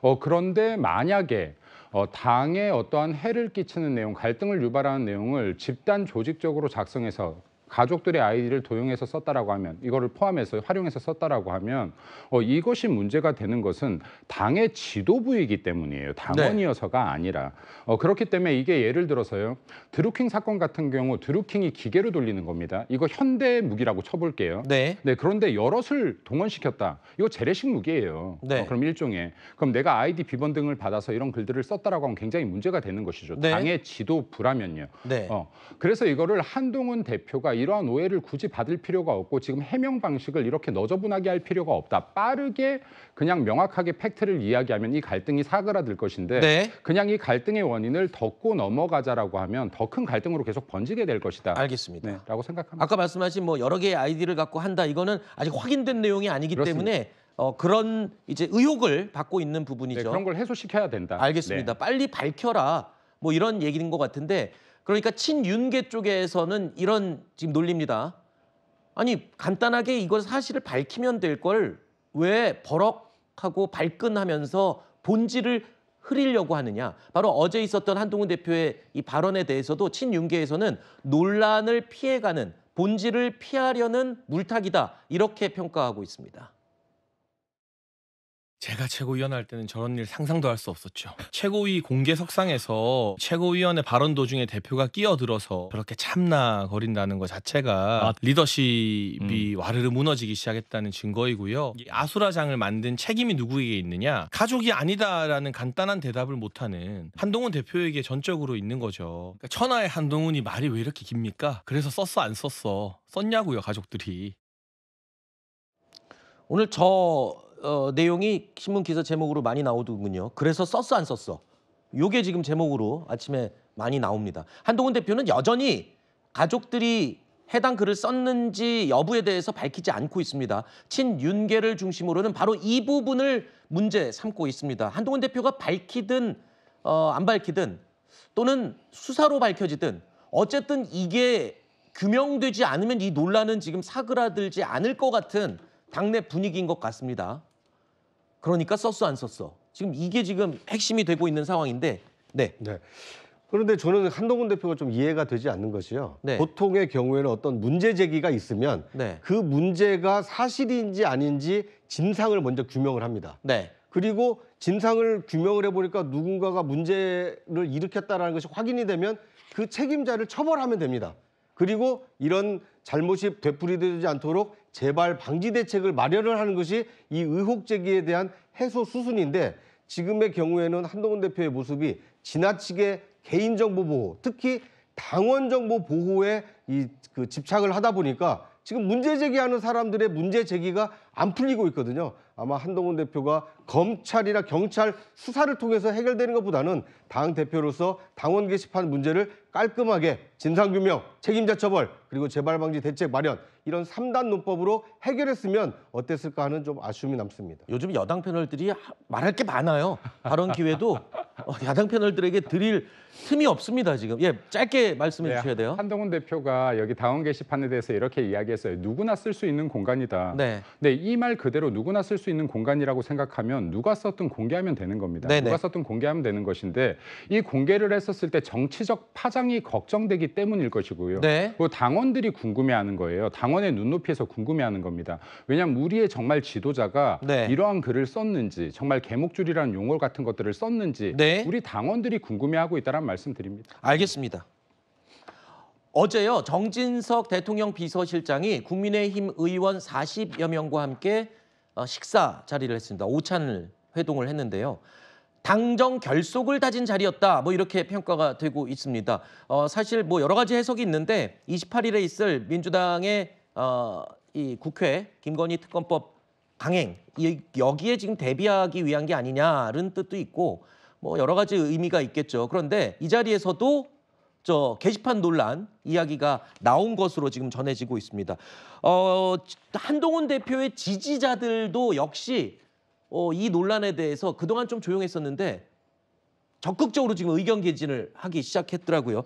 어, 그런데 만약에 어, 당에 어떠한 해를 끼치는 내용, 갈등을 유발하는 내용을 집단 조직적으로 작성해서 가족들의 아이디를 도용해서 썼다라고 하면 이거를 포함해서 활용해서 썼다라고 하면 어, 이것이 문제가 되는 것은 당의 지도부이기 때문이에요. 당원이어서가 네. 아니라 어, 그렇기 때문에 이게 예를 들어서요 드루킹 사건 같은 경우 드루킹이 기계로 돌리는 겁니다. 이거 현대 무기라고 쳐볼게요. 네. 네 그런데 여럿을 동원시켰다. 이거 재래식 무기예요. 네. 어, 그럼 일종의 그럼 내가 아이디 비번 등을 받아서 이런 글들을 썼다라고 하면 굉장히 문제가 되는 것이죠. 네. 당의 지도부라면요. 네. 어, 그래서 이거를 한동훈 대표가 이 이러한 오해를 굳이 받을 필요가 없고 지금 해명 방식을 이렇게 너저분하게 할 필요가 없다. 빠르게 그냥 명확하게 팩트를 이야기하면 이 갈등이 사그라들 것인데 네. 그냥 이 갈등의 원인을 덮고 넘어가자라고 하면 더 큰 갈등으로 계속 번지게 될 것이다. 알겠습니다. 네, 라고 생각합니다. 아까 말씀하신 뭐 여러 개의 아이디를 갖고 한다 이거는 아직 확인된 내용이 아니기 그렇습니다. 때문에 어, 그런 이제 의혹을 받고 있는 부분이죠. 네, 그런 걸 해소시켜야 된다. 알겠습니다. 네. 빨리 밝혀라. 뭐 이런 얘기인 것 같은데 그러니까 친윤계 쪽에서는 이런 지금 논리입니다. 아니 간단하게 이걸 사실을 밝히면 될 걸 왜 버럭하고 발끈하면서 본질을 흐리려고 하느냐. 바로 어제 있었던 한동훈 대표의 이 발언에 대해서도 친윤계에서는 논란을 피해가는 본질을 피하려는 물타기다 이렇게 평가하고 있습니다. 제가 최고위원 할 때는 저런 일 상상도 할 수 없었죠. 최고위 공개 석상에서 최고위원의 발언 도중에 대표가 끼어들어서 그렇게 참나 거린다는 것 자체가 아. 리더십이 음. 와르르 무너지기 시작했다는 증거이고요. 아수라장을 만든 책임이 누구에게 있느냐? 가족이 아니다라는 간단한 대답을 못하는 한동훈 대표에게 전적으로 있는 거죠. 그러니까 천하의 한동훈이 말이 왜 이렇게 깁니까? 그래서 썼어 안 썼어 썼냐고요 가족들이. 오늘 저 어, 내용이 신문 기사 제목으로 많이 나오더군요. 그래서 썼어 안 썼어. 요게 지금 제목으로 아침에 많이 나옵니다. 한동훈 대표는 여전히 가족들이 해당 글을 썼는지 여부에 대해서 밝히지 않고 있습니다. 친윤계를 중심으로는 바로 이 부분을 문제 삼고 있습니다. 한동훈 대표가 밝히든 어, 안 밝히든 또는 수사로 밝혀지든 어쨌든 이게 규명되지 않으면 이 논란은 지금 사그라들지 않을 것 같은 당내 분위기인 것 같습니다. 그러니까 썼어 안 썼어. 지금 이게 지금 핵심이 되고 있는 상황인데. 네. 네. 그런데 저는 한동훈 대표가 좀 이해가 되지 않는 것이요. 네. 보통의 경우에는 어떤 문제 제기가 있으면 네. 그 문제가 사실인지 아닌지 진상을 먼저 규명을 합니다. 네. 그리고 진상을 규명을 해보니까 누군가가 문제를 일으켰다는 것이 확인이 되면 그 책임자를 처벌하면 됩니다. 그리고 이런 잘못이 되풀이되지 않도록 재발 방지 대책을 마련을 하는 것이 이 의혹 제기에 대한 해소 수순인데 지금의 경우에는 한동훈 대표의 모습이 지나치게 개인정보 보호, 특히 당원 정보 보호에 이 그 집착을 하다 보니까 지금 문제 제기하는 사람들의 문제 제기가 안 풀리고 있거든요. 아마 한동훈 대표가 검찰이나 경찰 수사를 통해서 해결되는 것보다는 당 대표로서 당원 게시판 문제를 깔끔하게 진상규명, 책임자 처벌, 그리고 재발방지 대책 마련 이런 3단 논법으로 해결했으면 어땠을까 하는 좀 아쉬움이 남습니다. 요즘 여당 패널들이 말할 게 많아요. 발언 기회도 어, 야당 패널들에게 드릴 틈이 없습니다, 지금. 예, 짧게 말씀해 네, 주셔야 돼요. 한동훈 대표가 여기 당원 게시판에 대해서 이렇게 이야기했어요. 누구나 쓸 수 있는 공간이다. 네. 근이말 그대로 누구나 쓸 수 있는 공간이라고 생각하면 뭐냐면 누가 썼든 공개하면 되는 겁니다. 네네. 누가 썼든 공개하면 되는 것인데 이 공개를 했었을 때 정치적 파장이 걱정되기 때문일 것이고요. 네. 그 당원들이 궁금해하는 거예요. 당원의 눈높이에서 궁금해하는 겁니다. 왜냐하면 우리의 정말 지도자가 네. 이러한 글을 썼는지 정말 개목줄이라는 용어 같은 것들을 썼는지 네. 우리 당원들이 궁금해하고 있다는 말씀드립니다. 알겠습니다. 어제요 정진석 대통령 비서실장이 국민의힘 의원 40여 명과 함께 어, 식사 자리를 했습니다. 오찬을 회동을 했는데요. 당정 결속을 다진 자리였다. 뭐 이렇게 평가가 되고 있습니다. 어, 사실 뭐 여러 가지 해석이 있는데 28일에 있을 민주당의 어, 이 국회 김건희 특검법 강행 여기에 지금 대비하기 위한 게 아니냐는 뜻도 있고 뭐 여러 가지 의미가 있겠죠. 그런데 이 자리에서도 저 게시판 논란 이야기가 나온 것으로 지금 전해지고 있습니다. 어, 한동훈 대표의 지지자들도 역시 어, 이 논란에 대해서 그동안 좀 조용했었는데 적극적으로 지금 의견 개진을 하기 시작했더라고요.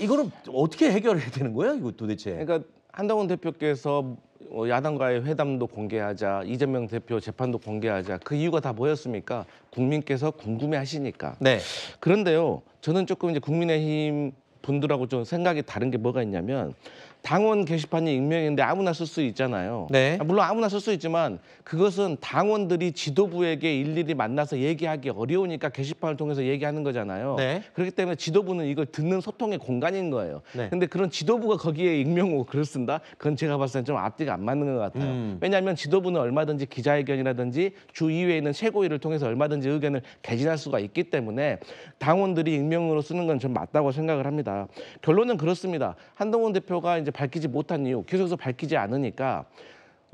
이거는 어떻게 해결해야 되는 거야? 이거 도대체. 그러니까 한동훈 대표께서 뭐 야당과의 회담도 공개하자, 이재명 대표 재판도 공개하자 그 이유가 다 뭐였습니까? 국민께서 궁금해하시니까. 네. 그런데요, 저는 조금 이제 국민의힘 분들하고 좀 생각이 다른 게 뭐가 있냐면 당원 게시판이 익명인데 아무나 쓸 수 있잖아요. 네. 아, 물론 아무나 쓸 수 있지만 그것은 당원들이 지도부에게 일일이 만나서 얘기하기 어려우니까 게시판을 통해서 얘기하는 거잖아요. 네. 그렇기 때문에 지도부는 이걸 듣는 소통의 공간인 거예요. 네. 근데 그런 지도부가 거기에 익명으로 글을 쓴다? 그건 제가 봤을 때좀 앞뒤가 안 맞는 것 같아요. 음. 왜냐하면 지도부는 얼마든지 기자회견이라든지 주의회에 있는 최고위를 통해서 얼마든지 의견을 개진할 수가 있기 때문에 당원들이 익명으로 쓰는 건 좀 맞다고 생각을 합니다. 결론은 그렇습니다. 한동훈 대표가 이제 지금 밝히지 못한 이유 계속해서 밝히지 않으니까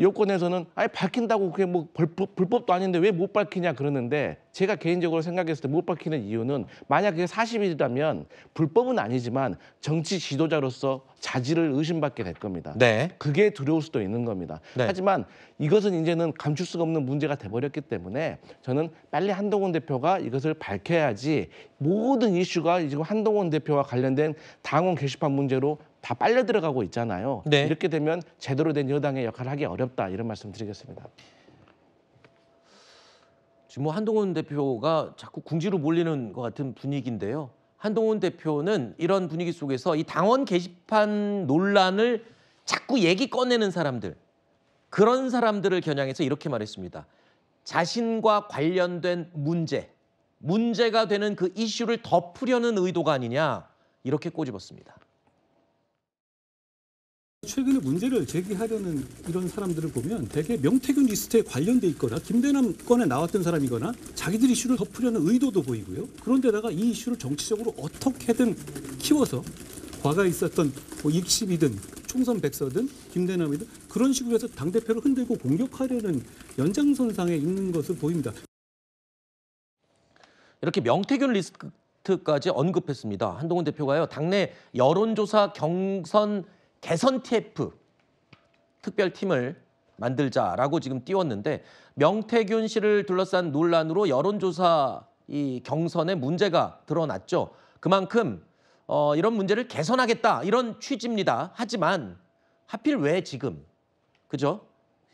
여권에서는 아예 밝힌다고 그게 뭐 불법, 도 아닌데 왜 못 밝히냐 그러는데 제가 개인적으로 생각했을 때 못 밝히는 이유는 만약 그게 사실이라면 불법은 아니지만 정치 지도자로서 자질을 의심받게 될 겁니다. 네. 그게 두려울 수도 있는 겁니다. 네. 하지만 이것은 이제는 감출 수가 없는 문제가 돼버렸기 때문에 저는 빨리 한동훈 대표가 이것을 밝혀야지 모든 이슈가 지금 한동훈 대표와 관련된 당원 게시판 문제로 다 빨려 들어가고 있잖아요. 네. 이렇게 되면 제대로 된 여당의 역할을 하기 어렵다 이런 말씀 드리겠습니다. 지금 뭐 한동훈 대표가 자꾸 궁지로 몰리는 것 같은 분위기인데요. 한동훈 대표는 이런 분위기 속에서 이 당원 게시판 논란을 자꾸 얘기 꺼내는 사람들 그런 사람들을 겨냥해서 이렇게 말했습니다. 자신과 관련된 문제, 문제가 되는 그 이슈를 덮으려는 의도가 아니냐 이렇게 꼬집었습니다. 최근에 문제를 제기하려는 이런 사람들을 보면 대개 명태균 리스트에 관련돼 있거나 김대남 건에 나왔던 사람이거나 자기들 이슈를 덮으려는 의도도 보이고요. 그런데다가 이 이슈를 정치적으로 어떻게든 키워서 과거에 있었던 뭐 입시이든 총선 백서든 김대남이든 그런 식으로 해서 당대표를 흔들고 공격하려는 연장선상에 있는 것을 보입니다. 이렇게 명태균 리스트까지 언급했습니다. 한동훈 대표가요. 당내 여론조사 경선 개선 TF 특별팀을 만들자라고 지금 띄웠는데 명태균 씨를 둘러싼 논란으로 여론조사 이 경선에 문제가 드러났죠. 그만큼 어, 이런 문제를 개선하겠다 이런 취지입니다. 하지만 하필 왜 지금 그죠?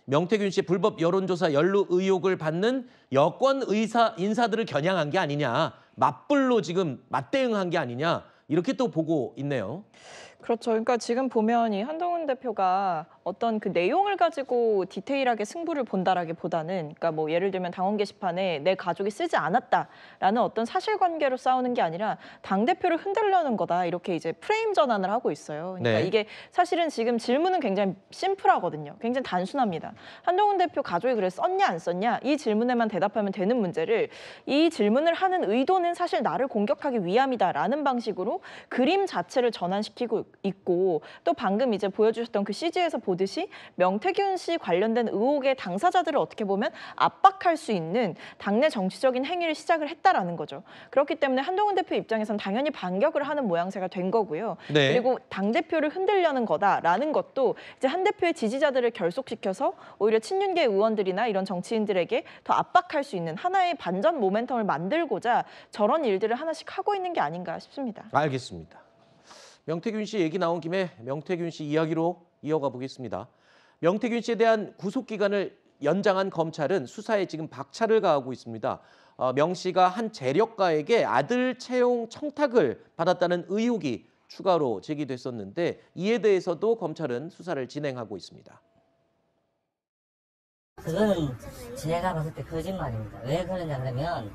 명태균 씨 불법 여론조사 연루 의혹을 받는 여권 의사 인사들을 겨냥한 게 아니냐 맞불로 지금 맞대응한 게 아니냐 이렇게 또 보고 있네요. 그렇죠. 그러니까 지금 보면 이 한동훈 대표가 어떤 그 내용을 가지고 디테일하게 승부를 본다라기보다는 그러니까 뭐 예를 들면 당원 게시판에 내 가족이 쓰지 않았다라는 어떤 사실관계로 싸우는 게 아니라 당 대표를 흔들려는 거다 이렇게 이제 프레임 전환을 하고 있어요. 그러니까 네. 이게 사실은 지금 질문은 굉장히 심플하거든요. 굉장히 단순합니다. 한동훈 대표 가족이 그래 썼냐 안 썼냐 이 질문에만 대답하면 되는 문제를 이 질문을 하는 의도는 사실 나를 공격하기 위함이다라는 방식으로 그림 자체를 전환시키고 있고. 있고 또 방금 이제 보여주셨던 그 CG에서 보듯이 명태균 씨 관련된 의혹의 당사자들을 어떻게 보면 압박할 수 있는 당내 정치적인 행위를 시작을 했다라는 거죠. 그렇기 때문에 한동훈 대표 입장에선 당연히 반격을 하는 모양새가 된 거고요. 네. 그리고 당 대표를 흔들려는 거다라는 것도 이제 한 대표의 지지자들을 결속시켜서 오히려 친윤계 의원들이나 이런 정치인들에게 더 압박할 수 있는 하나의 반전 모멘텀을 만들고자 저런 일들을 하나씩 하고 있는 게 아닌가 싶습니다. 알겠습니다. 명태균 씨 얘기 나온 김에 명태균 씨 이야기로 이어가 보겠습니다. 명태균 씨에 대한 구속 기간을 연장한 검찰은 수사에 지금 박차를 가하고 있습니다. 어, 명 씨가 한 재력가에게 아들 채용 청탁을 받았다는 의혹이 추가로 제기됐었는데 이에 대해서도 검찰은 수사를 진행하고 있습니다. 그거는 제가 봤을 때 거짓말입니다. 왜 그러냐 그면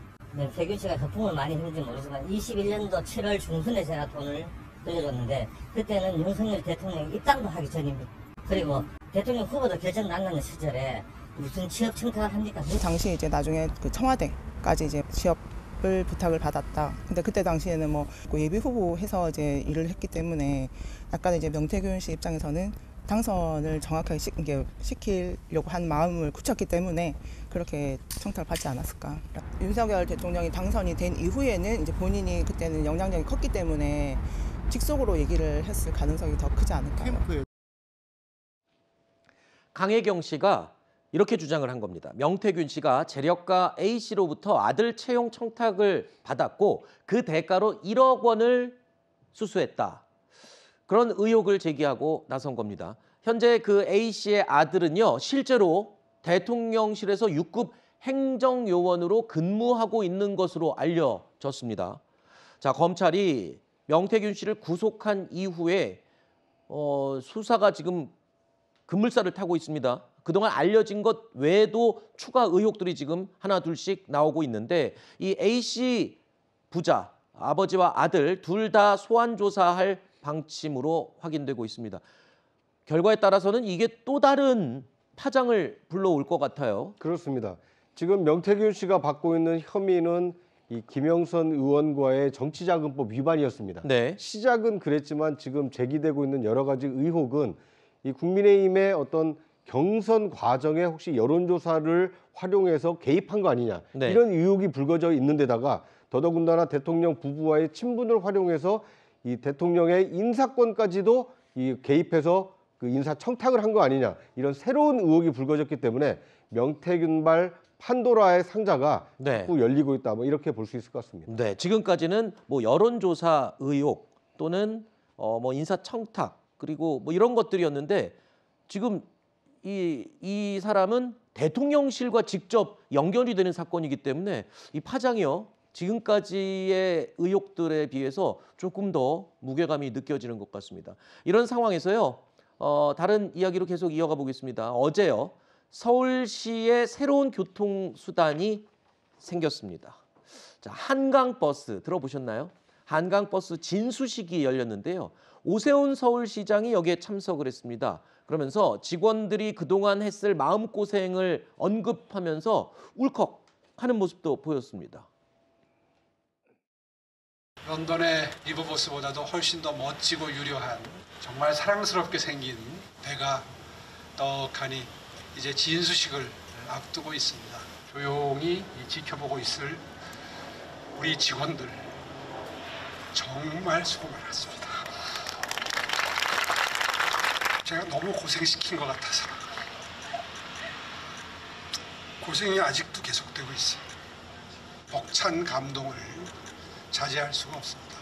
태균 네, 씨가 거품을 많이 했는지 모르지만 21년도 7월 중순에 제가 돈을 내려줬는데 그때는 윤석열 대통령이 입당도 하기 전입니다. 그리고 대통령 후보도 결정 난다는 시절에 무슨 취업 청탁을 합니까? 그 당시 이제 나중에 그 청와대까지 이제 취업 을 부탁을 받았다. 근데 그때 당시에는 뭐 그 예비 후보 해서 이제 일을 했기 때문에 약간 이제 명태균 씨 입장에서는 당선을 정확하게 시, 이게 시키려고 한 마음을 굳혔기 때문에 그렇게 청탁을 받지 않았을까. 윤석열 대통령이 당선이 된 이후에는 이제 본인이 그때는 영향력이 컸기 때문에 직속으로 얘기를 했을 가능성이 더 크지 않을까요? 강혜경 씨가 이렇게 주장을 한 겁니다. 명태균 씨가 재력가 A 씨로부터 아들 채용 청탁을 받았고 그 대가로 1억 원을 수수했다. 그런 의혹을 제기하고 나선 겁니다. 현재 그 A 씨의 아들은요, 실제로 대통령실에서 6급 행정요원으로 근무하고 있는 것으로 알려졌습니다. 자, 검찰이 명태균 씨를 구속한 이후에 어, 수사가 지금 급물살을 타고 있습니다. 그동안 알려진 것 외에도 추가 의혹들이 지금 하나 둘씩 나오고 있는데 이 A씨 부자 아버지와 아들 둘 다 소환 조사할 방침으로 확인되고 있습니다. 결과에 따라서는 이게 또 다른 파장을 불러올 것 같아요. 그렇습니다. 지금 명태균 씨가 받고 있는 혐의는 이 김영선 의원과의 정치자금법 위반이었습니다. 네. 시작은 그랬지만 지금 제기되고 있는 여러 가지 의혹은 이 국민의힘의 어떤 경선 과정에 혹시 여론조사를 활용해서 개입한 거 아니냐 네. 이런 의혹이 불거져 있는데다가 더더군다나 대통령 부부와의 친분을 활용해서 이 대통령의 인사권까지도 이 개입해서 그 인사 청탁을 한 거 아니냐 이런 새로운 의혹이 불거졌기 때문에 명태균발 판도라의 상자가 네. 자꾸 열리고 있다. 뭐 이렇게 볼 수 있을 것 같습니다. 네, 지금까지는 뭐 여론조사 의혹 또는 어뭐 인사 청탁 그리고 뭐 이런 것들이었는데 지금 이이 사람은 대통령실과 직접 연결이 되는 사건이기 때문에 이 파장이요 지금까지의 의혹들에 비해서 조금 더 무게감이 느껴지는 것 같습니다. 이런 상황에서요. 어, 다른 이야기로 계속 이어가 보겠습니다. 어제요. 서울시의 새로운 교통수단이 생겼습니다. 자, 한강버스 들어보셨나요? 한강버스 진수식이 열렸는데요. 오세훈 서울시장이 여기에 참석을 했습니다. 그러면서 직원들이 그동안 했을 마음고생을 언급하면서 울컥 하는 모습도 보였습니다. 런던의 리버버스보다도 훨씬 더 멋지고 유려한 정말 사랑스럽게 생긴 배가 떡하니 이제 진수식을 앞두고 있습니다. 조용히 지켜보고 있을 우리 직원들 정말 수고 많았습니다. 제가 너무 고생시킨 것 같아서 고생이 아직도 계속되고 있어요. 벅찬 감동을 자제할 수가 없습니다.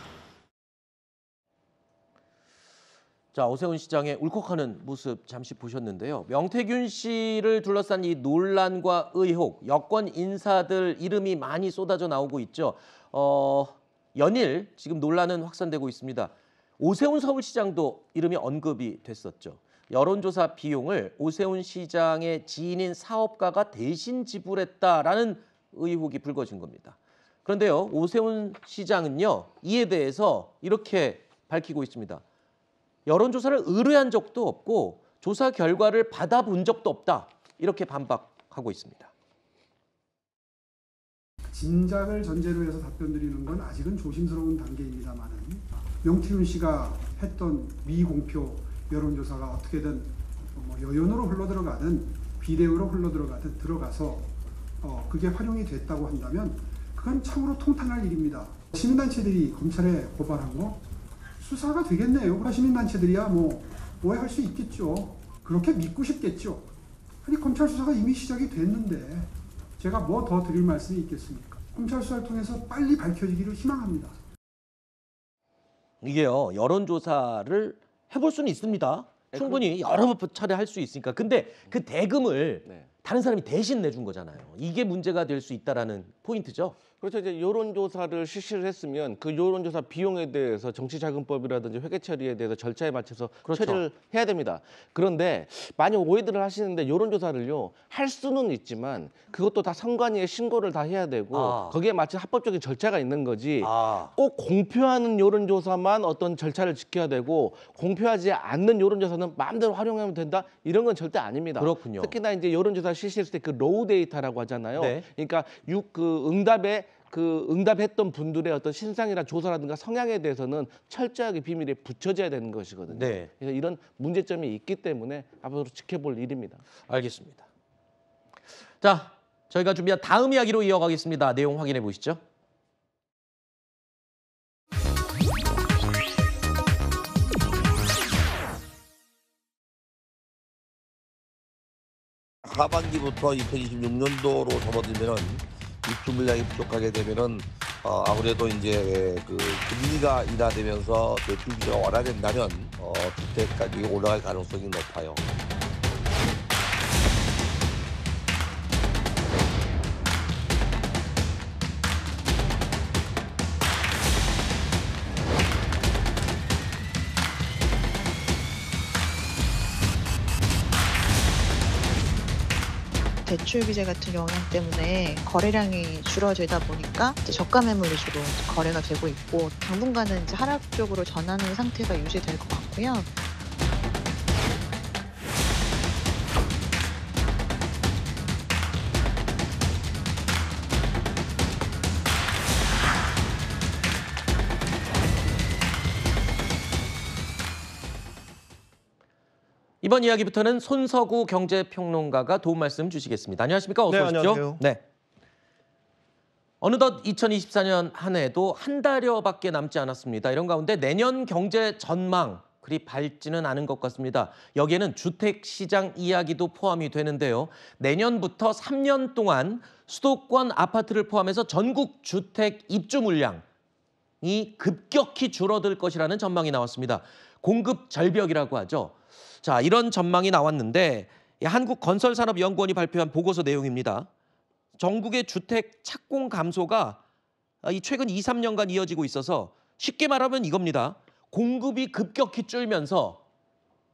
자 오세훈 시장의 울컥하는 모습 잠시 보셨는데요. 명태균 씨를 둘러싼 이 논란과 의혹, 여권 인사들 이름이 많이 쏟아져 나오고 있죠. 어, 연일 지금 논란은 확산되고 있습니다. 오세훈 서울시장도 이름이 언급이 됐었죠. 여론조사 비용을 오세훈 시장의 지인인 사업가가 대신 지불했다라는 의혹이 불거진 겁니다. 그런데요, 오세훈 시장은요 이에 대해서 이렇게 밝히고 있습니다. 여론조사를 의뢰한 적도 없고 조사 결과를 받아본 적도 없다. 이렇게 반박하고 있습니다. 진작을 전제로 해서 답변 드리는 건 아직은 조심스러운 단계입니다만 명태윤 씨가 했던 미공표 여론조사가 어떻게든 뭐 여론으로 흘러들어가든 비례우로 흘러들어가든 들어가서 어, 그게 활용이 됐다고 한다면 그건 참으로 통탄할 일입니다. 시민단체들이 검찰에 고발한 거 수사가 되겠네요. 시민단체들이야 뭐 오해할 수 있겠죠. 그렇게 믿고 싶겠죠. 아니 검찰 수사가 이미 시작이 됐는데 제가 뭐 더 드릴 말씀이 있겠습니까? 검찰 수사를 통해서 빨리 밝혀지기를 희망합니다. 이게요 여론조사를 해볼 수는 있습니다. 네, 충분히 여러 차례 할수 있으니까. 근데 그 대금을 네. 다른 사람이 대신 내준 거잖아요. 이게 문제가 될 수 있다라는 포인트죠. 그렇죠. 이제 여론조사를 실시를 했으면 그 여론조사 비용에 대해서 정치자금법이라든지 회계처리에 대해서 절차에 맞춰서 그렇죠. 처리를 해야 됩니다. 그런데 많이 오해들을 하시는데 여론조사를요 할 수는 있지만 그것도 다 선관위에 신고를 다 해야 되고 아. 거기에 맞춘 합법적인 절차가 있는 거지 아. 꼭 공표하는 여론조사만 어떤 절차를 지켜야 되고 공표하지 않는 여론조사는 마음대로 활용하면 된다 이런 건 절대 아닙니다. 그렇군요. 특히나 이제 여론조사 실시했을 때 그 로우 데이터라고 하잖아요. 네. 그러니까 육 그 응답에 그 응답했던 분들의 어떤 신상이나 조사라든가 성향에 대해서는 철저하게 비밀에 붙여져야 되는 것이거든요. 네. 그래서 이런 문제점이 있기 때문에 앞으로 지켜볼 일입니다. 알겠습니다. 자, 저희가 준비한 다음 이야기로 이어가겠습니다. 내용 확인해 보시죠. 하반기부터 2026년도로 접어들면은 입주 물량이 부족하게 되면은 어, 아무래도 이제 그 금리가 인하되면서 대출 규제가 완화된다면 어, 주택 가격이 올라갈 가능성이 높아요. 수출 규제 같은 영향 때문에 거래량이 줄어들다 보니까 저가 매물 이주로 거래가 되고 있고 당분간은 하락 쪽으로 전하는 상태가 유지될 것 같고요. 이번 이야기부터는 손서구 경제평론가가 도움 말씀 주시겠습니다. 안녕하십니까? 어서 네, 오십시오. 안녕하세요. 네. 어느덧 2024년 한 해도 한 달여밖에 남지 않았습니다. 이런 가운데 내년 경제 전망 그리 밝지는 않은 것 같습니다. 여기에는 주택 시장 이야기도 포함이 되는데요. 내년부터 3년 동안 수도권 아파트를 포함해서 전국 주택 입주 물량이 급격히 줄어들 것이라는 전망이 나왔습니다. 공급 절벽이라고 하죠. 자, 이런 전망이 나왔는데 한국 건설산업연구원이 발표한 보고서 내용입니다. 전국의 주택 착공 감소가 이 최근 2, 3년간 이어지고 있어서 쉽게 말하면 이겁니다. 공급이 급격히 줄면서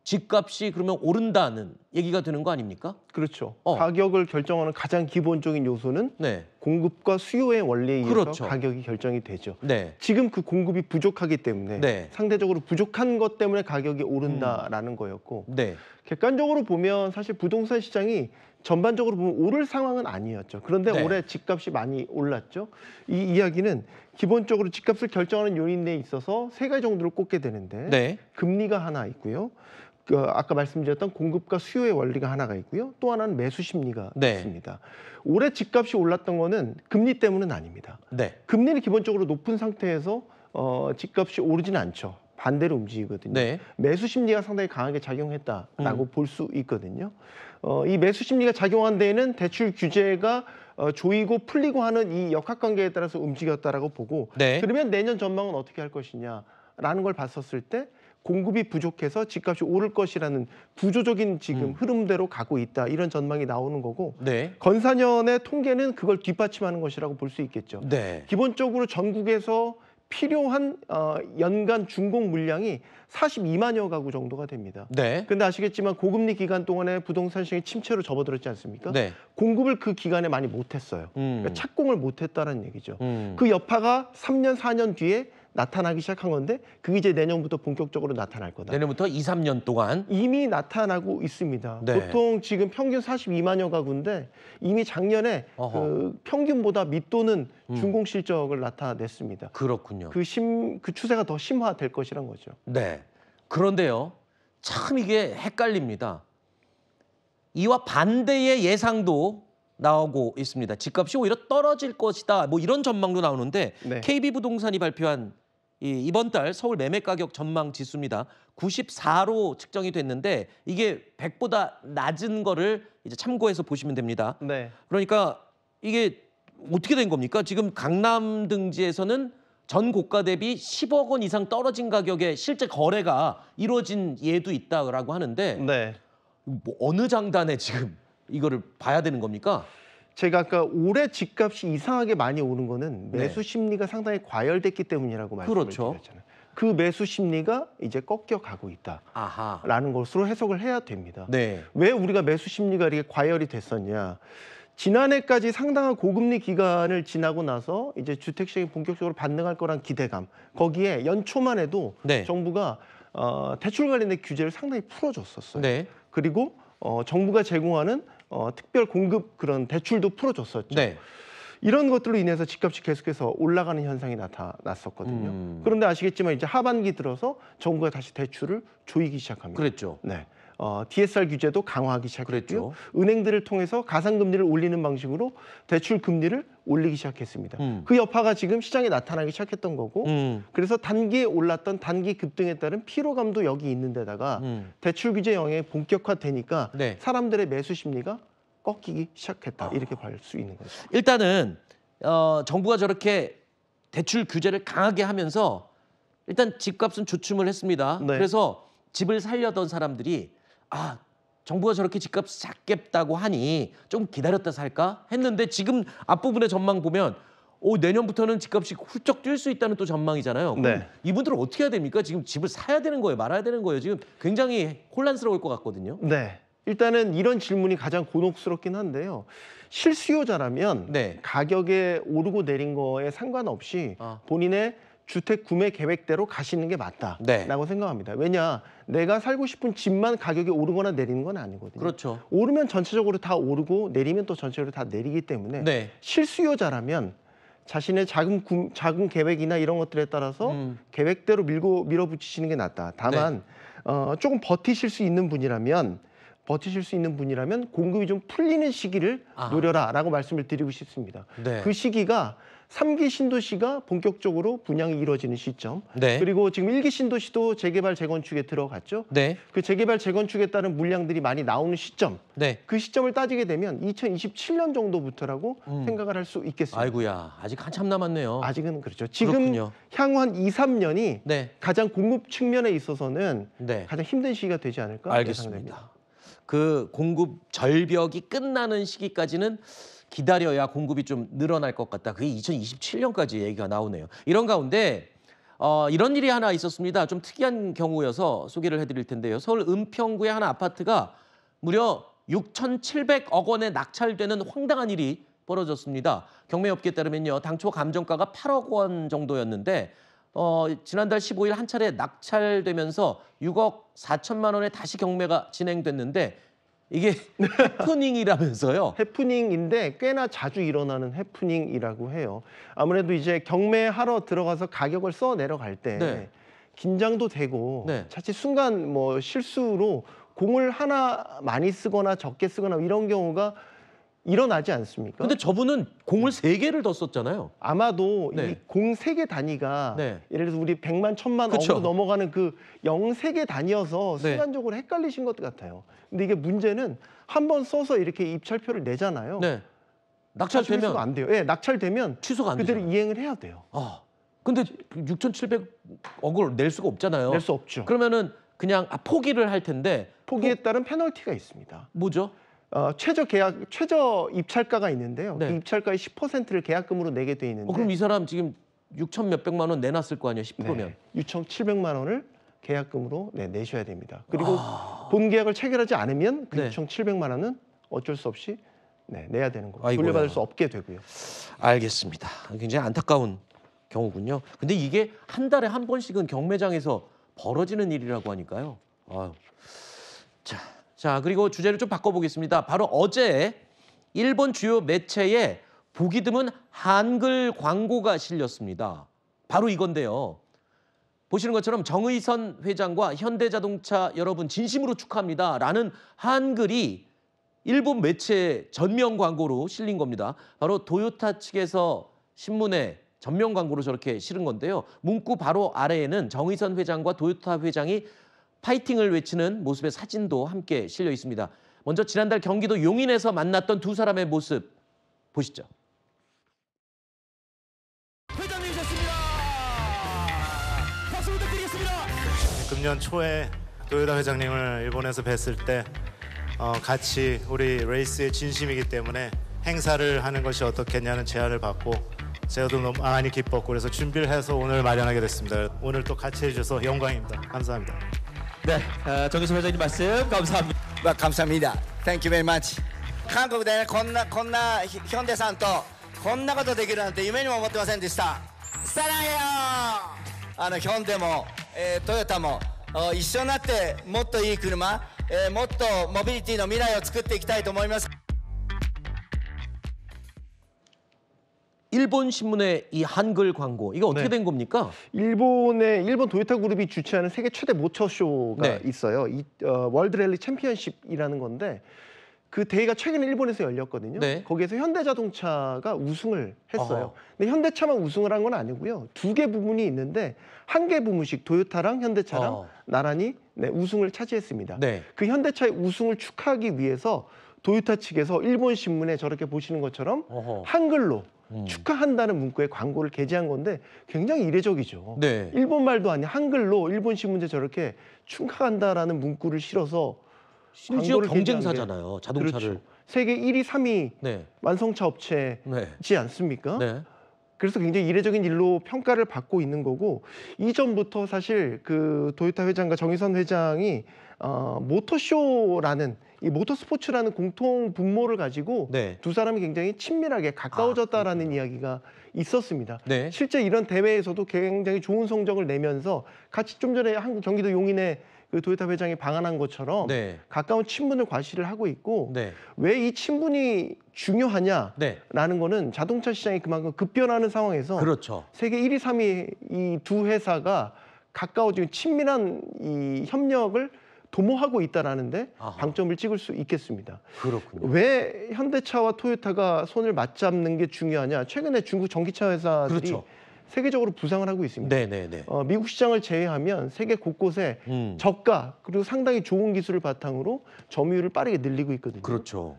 집값이 그러면 오른다는 얘기가 되는 거 아닙니까? 그렇죠. 어. 가격을 결정하는 가장 기본적인 요소는 네. 공급과 수요의 원리에 의해서 그렇죠. 가격이 결정이 되죠. 네. 지금 그 공급이 부족하기 때문에 네. 상대적으로 부족한 것 때문에 가격이 오른다라는 음. 거였고 네. 객관적으로 보면 사실 부동산 시장이 전반적으로 보면 오를 상황은 아니었죠. 그런데 네. 올해 집값이 많이 올랐죠. 이 이야기는 기본적으로 집값을 결정하는 요인 에 있어서 세 가지 정도를 꼽게 되는데 네. 금리가 하나 있고요. 그 아까 말씀드렸던 공급과 수요의 원리가 하나가 있고요. 또 하나는 매수 심리가 네. 있습니다. 올해 집값이 올랐던 거는 금리 때문은 아닙니다. 네. 금리는 기본적으로 높은 상태에서 어, 집값이 오르지는 않죠. 반대로 움직이거든요. 네. 매수 심리가 상당히 강하게 작용했다라고 음. 볼수 있거든요. 어, 이 매수 심리가 작용한 데에는 대출 규제가 어, 조이고 풀리고 하는 이 역학관계에 따라서 움직였다라고 보고 네. 그러면 내년 전망은 어떻게 할 것이냐라는 걸 봤었을 때 공급이 부족해서 집값이 오를 것이라는 구조적인 지금 음. 흐름대로 가고 있다 이런 전망이 나오는 거고 네. 건사년의 통계는 그걸 뒷받침하는 것이라고 볼 수 있겠죠. 네. 기본적으로 전국에서 필요한 어, 연간 준공 물량이 42만여 가구 정도가 됩니다. 네. 근데 아시겠지만 고금리 기간 동안에 부동산 시장이 침체로 접어들었지 않습니까? 네. 공급을 그 기간에 많이 못했어요. 음. 그러니까 착공을 못했다는 얘기죠. 음. 그 여파가 3년, 4년 뒤에 나타나기 시작한 건데 그게 이제 내년부터 본격적으로 나타날 거다. 내년부터 2, 3년 동안 이미 나타나고 있습니다. 네. 보통 지금 평균 42만여 가구인데 이미 작년에 그 평균보다 밑도는 음. 준공 실적을 나타냈습니다. 그렇군요. 그심그 그 추세가 더 심화될 것이란 거죠. 네. 그런데요. 참 이게 헷갈립니다. 이와 반대의 예상도 나오고 있습니다. 집값이 오히려 떨어질 것이다. 뭐 이런 전망도 나오는데 네. KB 부동산이 발표한 이 이번 달 서울 매매 가격 전망 지수입니다. 94로 측정이 됐는데 이게 100보다 낮은 거를 이제 참고해서 보시면 됩니다. 네. 그러니까 이게 어떻게 된 겁니까? 지금 강남 등지에서는 전 고가 대비 10억 원 이상 떨어진 가격에 실제 거래가 이루어진 예도 있다라고 하는데 네. 뭐 어느 장단에 지금 이거를 봐야 되는 겁니까? 제가 아까 올해 집값이 이상하게 많이 오는 거는 네. 매수 심리가 상당히 과열됐기 때문이라고 말씀을 그 드렸잖아요. 그 매수 심리가 이제 꺾여 가고 있다라는 아하. 것으로 해석을 해야 됩니다. 네. 왜 우리가 매수 심리가 이렇게 과열이 됐었냐? 지난해까지 상당한 고금리 기간을 지나고 나서 이제 주택 시장이 본격적으로 반등할 거란 기대감. 거기에 연초만 해도 네. 정부가 어, 대출 관련된 규제를 상당히 풀어줬었어요. 네. 그리고 어, 정부가 제공하는 어, 특별 공급 그런 대출도 풀어줬었죠. 네. 이런 것들로 인해서 집값이 계속해서 올라가는 현상이 나타났었거든요. 음. 그런데 아시겠지만 이제 하반기 들어서 정부가 다시 대출을 조이기 시작합니다. 그랬죠. 네. 어, DSR 규제도 강화하기 시작했고요. 은행들을 통해서 가상금리를 올리는 방식으로 대출 금리를 올리기 시작했습니다. 음. 그 여파가 지금 시장에 나타나기 시작했던 거고 음. 그래서 단기에 올랐던 단기 급등에 따른 피로감도 여기 있는 데다가 음. 대출 규제 영향이 본격화되니까 네. 사람들의 매수 심리가 꺾이기 시작했다 어. 이렇게 볼 수 있는 거죠. 일단은 어, 정부가 저렇게 대출 규제를 강하게 하면서 일단 집값은 주춤을 했습니다. 네. 그래서 집을 살려던 사람들이 아 정부가 저렇게 집값 작겠다고 하니 좀 기다렸다 살까 했는데 지금 앞부분의 전망 보면 오 내년부터는 집값이 훌쩍 뛸 수 있다는 또 전망이잖아요. 네. 이분들은 어떻게 해야 됩니까? 지금 집을 사야 되는 거예요, 말아야 되는 거예요. 지금 굉장히 혼란스러울 것 같거든요. 네. 일단은 이런 질문이 가장 곤혹스럽긴 한데요. 실수요자라면 네. 가격에 오르고 내린 거에 상관없이 아. 본인의 주택 구매 계획대로 가시는 게 맞다라고 네. 생각합니다. 왜냐 내가 살고 싶은 집만 가격이 오르거나 내리는 건 아니거든요. 그렇죠. 오르면 전체적으로 다 오르고 내리면 또 전체적으로 다 내리기 때문에 네. 실수요자라면 자신의 자금 구, 자금 계획이나 이런 것들에 따라서 음. 계획대로 밀고 밀어붙이시는 게 낫다. 다만 네. 어, 조금 버티실 수 있는 분이라면 버티실 수 있는 분이라면 공급이 좀 풀리는 시기를 아. 노려라라고 말씀을 드리고 싶습니다. 네. 그 시기가 삼기 신도시가 본격적으로 분양이 이루어지는 시점. 네. 그리고 지금 일기 신도시도 재개발 재건축에 들어갔죠. 네. 그 재개발 재건축에 따른 물량들이 많이 나오는 시점. 네. 그 시점을 따지게 되면 2027년 정도부터라고 음. 생각을 할 수 있겠습니다. 아이구야 아직 한참 남았네요. 아직은 그렇죠. 지금 그렇군요. 향후 한 2, 3년이 네. 가장 공급 측면에 있어서는 네. 가장 힘든 시기가 되지 않을까 알겠습니다. 예상됩니다. 그 공급 절벽이 끝나는 시기까지는 기다려야 공급이 좀 늘어날 것 같다. 그게 2027년까지 얘기가 나오네요. 이런 가운데 어, 이런 일이 하나 있었습니다. 좀 특이한 경우여서 소개를 해드릴 텐데요. 서울 은평구의 한 아파트가 무려 6,700억 원에 낙찰되는 황당한 일이 벌어졌습니다. 경매업계에 따르면요. 당초 감정가가 8억 원 정도였는데 어, 지난달 15일 한 차례 낙찰되면서 6억 4천만 원에 다시 경매가 진행됐는데 이게 해프닝이라면서요? 해프닝인데 꽤나 자주 일어나는 해프닝이라고 해요. 아무래도 이제 경매하러 들어가서 가격을 써 내려갈 때 네. 긴장도 되고 네. 자칫 순간 뭐 실수로 공을 하나 많이 쓰거나 적게 쓰거나 이런 경우가 일어나지 않습니까? 근데 저분은 공을 세 개를 더 썼잖아요. 아마도 네. 이공 세 개 단위가 네. 예를 들어서 우리 백만천만 그쵸. 억으로 넘어가는 그 영 세 개 단위여서 네. 순간적으로 헷갈리신 것 같아요. 근데 이게 문제는 한 번 써서 이렇게 입찰표를 내잖아요. 네. 낙찰되면 안 돼요. 예, 낙찰되면 취소가 안 돼요. 그대로 이행을 해야 돼요. 아. 근데 6,700억을 낼 수가 없잖아요. 낼 수 없죠. 그러면은 그냥 아, 포기를 할 텐데 포기에 포... 따른 페널티가 있습니다. 뭐죠? 어, 최저 계약 최저 입찰가가 있는데요. 네. 그 입찰가의 10%를 계약금으로 내게 돼 있는데. 어, 그럼 이 사람 지금 6천 몇백만 원 내놨을 거 아니에요. 10%면. 네, 6천 7백만 원을 계약금으로 네, 내셔야 됩니다. 그리고 아... 본 계약을 체결하지 않으면 그 네. 6천 7백만 원은 어쩔 수 없이 네, 내야 되는 거고 아이고야. 돌려받을 수 없게 되고요. 알겠습니다. 굉장히 안타까운 경우군요. 근데 이게 한 달에 한 번씩은 경매장에서 벌어지는 일이라고 하니까요. 아유. 자. 자, 그리고 주제를 좀 바꿔보겠습니다. 바로 어제 일본 주요 매체에 보기 드문 한글 광고가 실렸습니다. 바로 이건데요. 보시는 것처럼 정의선 회장과 현대자동차 여러분 진심으로 축하합니다. 라는 한글이 일본 매체 전면 광고로 실린 겁니다. 바로 도요타 측에서 신문에 전면 광고로 저렇게 실은 건데요. 문구 바로 아래에는 정의선 회장과 도요타 회장이 파이팅을 외치는 모습의 사진도 함께 실려 있습니다. 먼저 지난달 경기도 용인에서 만났던 두 사람의 모습 보시죠. 회장님이셨습니다. 박수 부탁드리겠습니다. 금년 초에 도요다 회장님을 일본에서 뵀을 때 어, 같이 우리 레이스의 진심이기 때문에 행사를 하는 것이 어떻겠냐는 제안을 받고 제가 너무 많이 기뻤고 그래서 준비를 해서 오늘 마련하게 됐습니다. 오늘 또 같이 해주셔서 영광입니다. 감사합니다. 네아정규수회장님말씀감사합니다감사합니다 Thank you very much. 한국でこんなこんなヒョンデさんとこんなことできるなんて夢にも思ってませんでした。さらよあのヒョンデも、えトヨタも一緒になってもっといい車、えもっとモビリティの未来を作っていきたいと思います。 일본 신문의 이 한글 광고 이거 어떻게 네. 된 겁니까? 일본의 일본 도요타 그룹이 주최하는 세계 최대 모터쇼가 네. 있어요. 이, 어, 월드 랠리 챔피언십이라는 건데 그 대회가 최근에 일본에서 열렸거든요. 네. 거기에서 현대자동차가 우승을 했어요. 어허. 근데 현대차만 우승을 한 건 아니고요. 두 개 부문이 있는데 한 개 부문씩 도요타랑 현대차랑 어. 나란히 네, 우승을 차지했습니다. 네. 그 현대차의 우승을 축하하기 위해서 도요타 측에서 일본 신문에 저렇게 보시는 것처럼 어허. 한글로 음. 축하한다는 문구에 광고를 게재한 건데 굉장히 이례적이죠. 네. 일본 말도 아니 한글로 일본 신문제 저렇게 축하한다라는 문구를 실어서 심지어 경쟁사잖아요. 자동차를 그렇죠. 세계 1위, 3위 네. 완성차 업체지 네. 않습니까? 네. 그래서 굉장히 이례적인 일로 평가를 받고 있는 거고 이전부터 사실 그 도요타 회장과 정의선 회장이 어, 모터쇼라는 이 모터스포츠라는 공통 분모를 가지고 네. 두 사람이 굉장히 친밀하게 가까워졌다라는 아, 음. 이야기가 있었습니다. 네. 실제 이런 대회에서도 굉장히 좋은 성적을 내면서 같이 좀 전에 한국 경기도 용인에 그 도요타 회장이 방한한 것처럼 네. 가까운 친분을 과시를 하고 있고 네. 왜이 친분이 중요하냐라는 거는 자동차 시장이 그만큼 급변하는 상황에서 그렇죠. 세계 1위, 3위 이 두 회사가 가까워지고 친밀한 이 협력을 도모하고 있다라는데 방점을 찍을 수 있겠습니다. 그렇군요. 왜 현대차와 토요타가 손을 맞잡는 게 중요하냐? 최근에 중국 전기차 회사들이 그렇죠. 세계적으로 부상을 하고 있습니다. 네네네. 어, 미국 시장을 제외하면 세계 곳곳에 음. 저가 그리고 상당히 좋은 기술을 바탕으로 점유율을 빠르게 늘리고 있거든요. 그렇죠.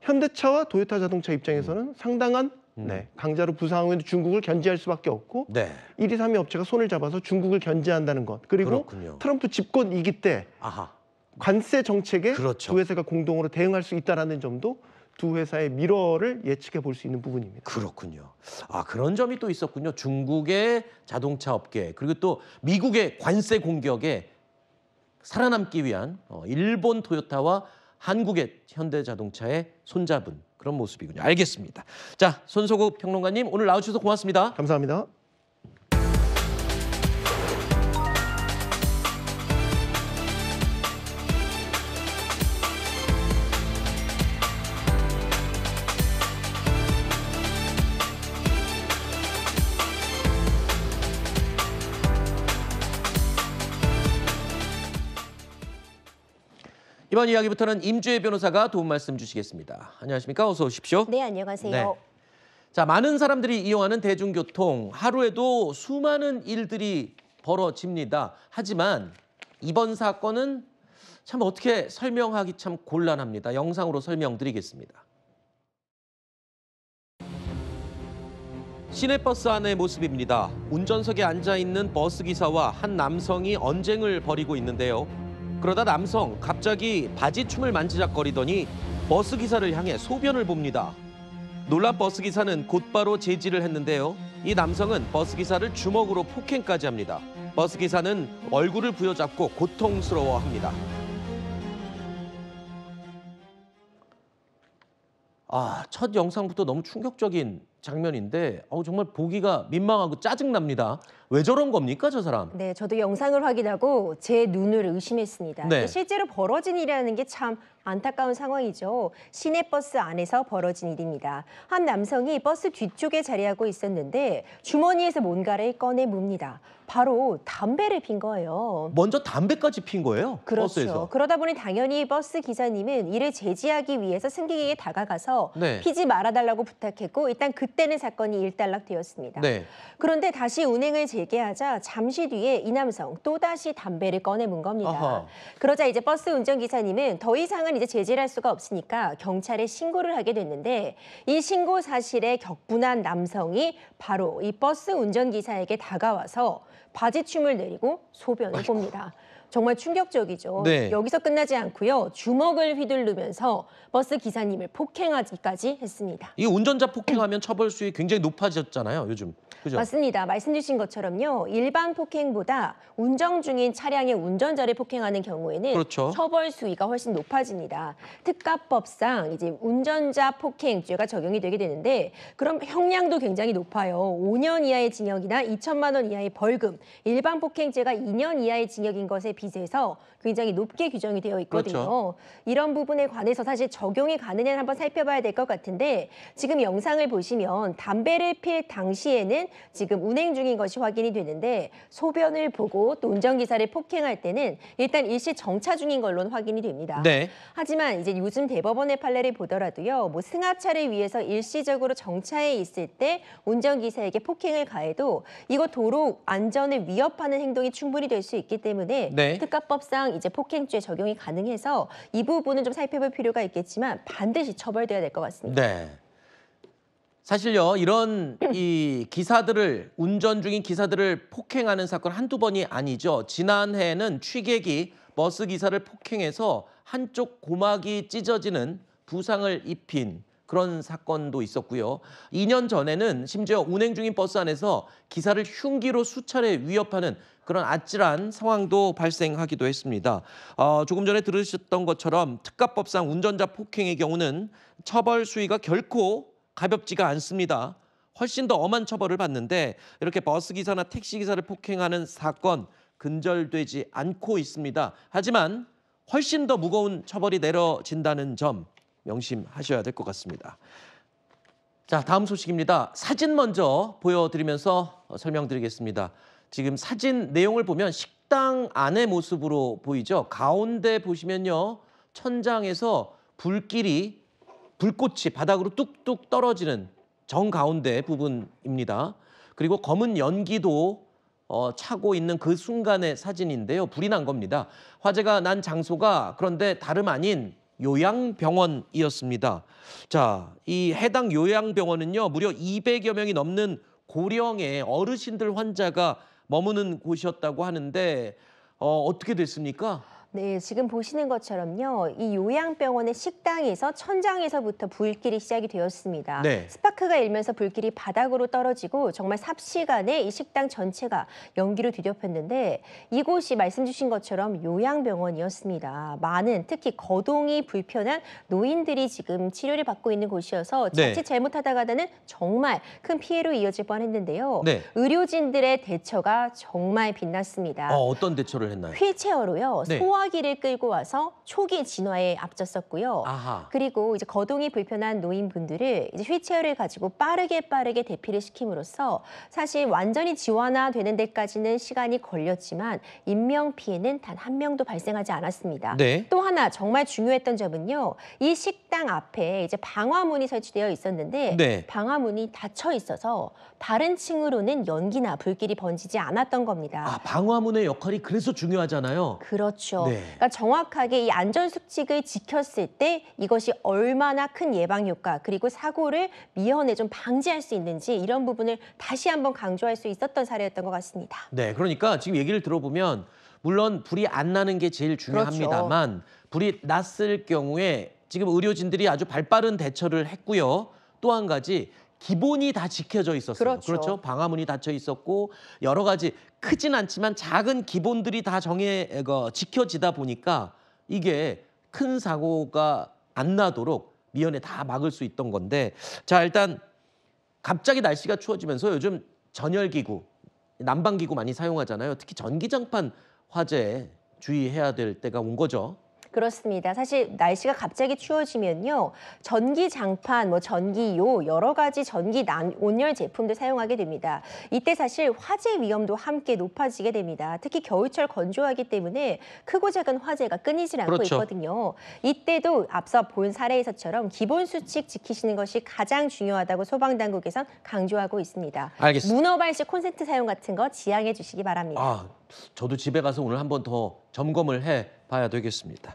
현대차와 도요타 자동차 입장에서는 음. 상당한 음. 네, 강자로 부상한 후에도 중국을 견제할 수밖에 없고 네. 1위, 3위 업체가 손을 잡아서 중국을 견제한다는 것. 그리고 그렇군요. 트럼프 집권 이기 때 아하. 관세 정책에 그렇죠. 두 회사가 공동으로 대응할 수있다는 점도 두 회사의 미러를 예측해 볼 수 있는 부분입니다. 그렇군요. 아 그런 점이 또 있었군요. 중국의 자동차 업계 그리고 또 미국의 관세 공격에 살아남기 위한 어, 일본 토요타와 한국의 현대자동차의 손잡은 그런 모습이군요. 알겠습니다. 자, 손소국 평론가님 오늘 나와주셔서 고맙습니다. 감사합니다. 이번 이야기부터는 임주혜 변호사가 도움 말씀 주시겠습니다. 안녕하십니까? 어서 오십시오. 네, 안녕하세요. 네. 자, 많은 사람들이 이용하는 대중교통 하루에도 수많은 일들이 벌어집니다. 하지만 이번 사건은 참 어떻게 설명하기 참 곤란합니다. 영상으로 설명드리겠습니다. 시내버스 안의 모습입니다. 운전석에 앉아 있는 버스 기사와 한 남성이 언쟁을 벌이고 있는데요. 그러다 남성 갑자기 바지춤을 만지작거리더니 버스 기사를 향해 소변을 봅니다. 놀란 버스 기사는 곧바로 제지를 했는데요. 이 남성은 버스 기사를 주먹으로 폭행까지 합니다. 버스 기사는 얼굴을 부여잡고 고통스러워합니다. 아, 첫 영상부터 너무 충격적인 장면인데 어 정말 보기가 민망하고 짜증납니다. 왜 저런 겁니까 저 사람? 네, 저도 영상을 확인하고 제 눈을 의심했습니다. 네. 실제로 벌어진 일이라는 게참 안타까운 상황이죠. 시내버스 안에서 벌어진 일입니다. 한 남성이 버스 뒤쪽에 자리하고 있었는데 주머니에서 뭔가를 꺼내 뭅니다. 바로 담배를 핀 거예요. 먼저 담배까지 핀 거예요? 그렇죠. 버스에서. 그러다 보니 당연히 버스 기사님은 이를 제지하기 위해서 승객에게 다가가서 네. 피지 말아달라고 부탁했고 일단 그때는 사건이 일단락되었습니다. 네. 그런데 다시 운행을 재개하자 잠시 뒤에 이 남성 또다시 담배를 꺼내 문 겁니다. 아하. 그러자 이제 버스 운전기사님은 더 이상은 경찰은 이제 제재를 할 수가 없으니까 경찰에 신고를 하게 됐는데 이 신고 사실에 격분한 남성이 바로 이 버스 운전기사에게 다가와서 바지춤을 내리고 소변을 봅니다. 정말 충격적이죠. 네. 여기서 끝나지 않고요. 주먹을 휘두르면서 버스 기사님을 폭행하기까지 했습니다. 이 운전자 폭행하면 처벌 수위 굉장히 높아졌잖아요, 요즘. 그죠? 맞습니다. 말씀 주신 것처럼요. 일반 폭행보다 운전 중인 차량의 운전자를 폭행하는 경우에는 그렇죠. 처벌 수위가 훨씬 높아집니다. 특가법상 이제 운전자 폭행죄가 적용이 되게 되는데 그럼 형량도 굉장히 높아요. 5년 이하의 징역이나 2천만 원 이하의 벌금, 일반 폭행죄가 2년 이하의 징역인 것에 비 빚에서 굉장히 높게 규정이 되어 있거든요. 그렇죠. 이런 부분에 관해서 사실 적용이 가느냐 한번 살펴봐야 될 것 같은데 지금 영상을 보시면 담배를 필 당시에는 지금 운행 중인 것이 확인이 되는데 소변을 보고 또 운전기사를 폭행할 때는 일단 일시 정차 중인 걸로는 확인이 됩니다. 네. 하지만 이제 요즘 대법원의 판례를 보더라도요. 뭐 승하차를 위해서 일시적으로 정차해 있을 때 운전기사에게 폭행을 가해도 이거 도로 안전을 위협하는 행동이 충분히 될 수 있기 때문에 네. 네. 특가법상 이제 폭행죄 적용이 가능해서 이 부분은 좀 살펴볼 필요가 있겠지만 반드시 처벌돼야 될 것 같습니다. 네. 사실요 이런 이 기사들을 운전 중인 기사들을 폭행하는 사건 한두 번이 아니죠. 지난해에는 취객이 버스 기사를 폭행해서 한쪽 고막이 찢어지는 부상을 입힌 그런 사건도 있었고요. 2년 전에는 심지어 운행 중인 버스 안에서 기사를 흉기로 수차례 위협하는 그런 아찔한 상황도 발생하기도 했습니다. 어, 조금 전에 들으셨던 것처럼 특가법상 운전자 폭행의 경우는 처벌 수위가 결코 가볍지가 않습니다. 훨씬 더 엄한 처벌을 받는데 이렇게 버스기사나 택시기사를 폭행하는 사건 근절되지 않고 있습니다. 하지만 훨씬 더 무거운 처벌이 내려진다는 점 명심하셔야 될 것 같습니다. 자, 다음 소식입니다. 사진 먼저 보여드리면서 설명드리겠습니다. 지금 사진 내용을 보면 식당 안의 모습으로 보이죠. 가운데 보시면요. 천장에서 불길이 불꽃이 바닥으로 뚝뚝 떨어지는 정가운데 부분입니다. 그리고 검은 연기도 어, 차고 있는 그 순간의 사진인데요. 불이 난 겁니다. 화재가 난 장소가 그런데 다름 아닌 요양병원이었습니다. 자, 이 해당 요양병원은요, 무려 200여 명이 넘는 고령의 어르신들 환자가 머무는 곳이었다고 하는데 어, 어떻게 됐습니까? 네, 지금 보시는 것처럼요. 이 요양병원의 식당에서 천장에서부터 불길이 시작이 되었습니다. 네. 스파크가 일면서 불길이 바닥으로 떨어지고 정말 삽시간에 이 식당 전체가 연기로 뒤덮였는데 이곳이 말씀 주신 것처럼 요양병원이었습니다. 많은 특히 거동이 불편한 노인들이 지금 치료를 받고 있는 곳이어서 네. 자칫 네. 잘못하다가는 정말 큰 피해로 이어질 뻔했는데요. 네. 의료진들의 대처가 정말 빛났습니다. 어, 떤 대처를 했나요? 휠체어로요. 네. 소아 소화기를 끌고 와서 초기 진화에 앞섰었고요. 아하. 그리고 이제 거동이 불편한 노인분들을 이제 휠체어를 가지고 빠르게 빠르게 대피를 시킴으로써 사실 완전히 지원화되는 데까지는 시간이 걸렸지만 인명 피해는 단 한 명도 발생하지 않았습니다. 네. 또 하나 정말 중요했던 점은요. 이 식당 앞에 이제 방화문이 설치되어 있었는데 네. 방화문이 닫혀 있어서 다른 층으로는 연기나 불길이 번지지 않았던 겁니다. 아, 방화문의 역할이 그래서 중요하잖아요. 그렇죠. 네. 네. 그러니까 정확하게 이 안전 수칙을 지켰을 때 이것이 얼마나 큰 예방 효과 그리고 사고를 미연에 좀 방지할 수 있는지 이런 부분을 다시 한번 강조할 수 있었던 사례였던 것 같습니다. 네, 그러니까 지금 얘기를 들어보면 물론 불이 안 나는 게 제일 중요합니다만 그렇죠. 불이 났을 경우에 지금 의료진들이 아주 발빠른 대처를 했고요. 또 한 가지 기본이 다 지켜져 있었어요. 그렇죠. 그렇죠. 방화문이 닫혀 있었고 여러 가지 크진 않지만 작은 기본들이 다 정해 그, 지켜지다 보니까 이게 큰 사고가 안 나도록 미연에 다 막을 수 있던 건데 자 일단 갑자기 날씨가 추워지면서 요즘 전열기구 난방기구 많이 사용하잖아요. 특히 전기장판 화재에 주의해야 될 때가 온 거죠. 그렇습니다. 사실 날씨가 갑자기 추워지면요. 전기 장판, 뭐 전기요, 여러 가지 전기 난, 온열 제품들 사용하게 됩니다. 이때 사실 화재 위험도 함께 높아지게 됩니다. 특히 겨울철 건조하기 때문에 크고 작은 화재가 끊이질 않고 그렇죠. 있거든요. 이때도 앞서 본 사례에서처럼 기본 수칙 지키시는 것이 가장 중요하다고 소방당국에선 강조하고 있습니다. 알겠습니다. 문어 발식 콘센트 사용 같은 거 지양해 주시기 바랍니다. 아, 저도 집에 가서 오늘 한 번 더 점검을 해 봐야 되겠습니다.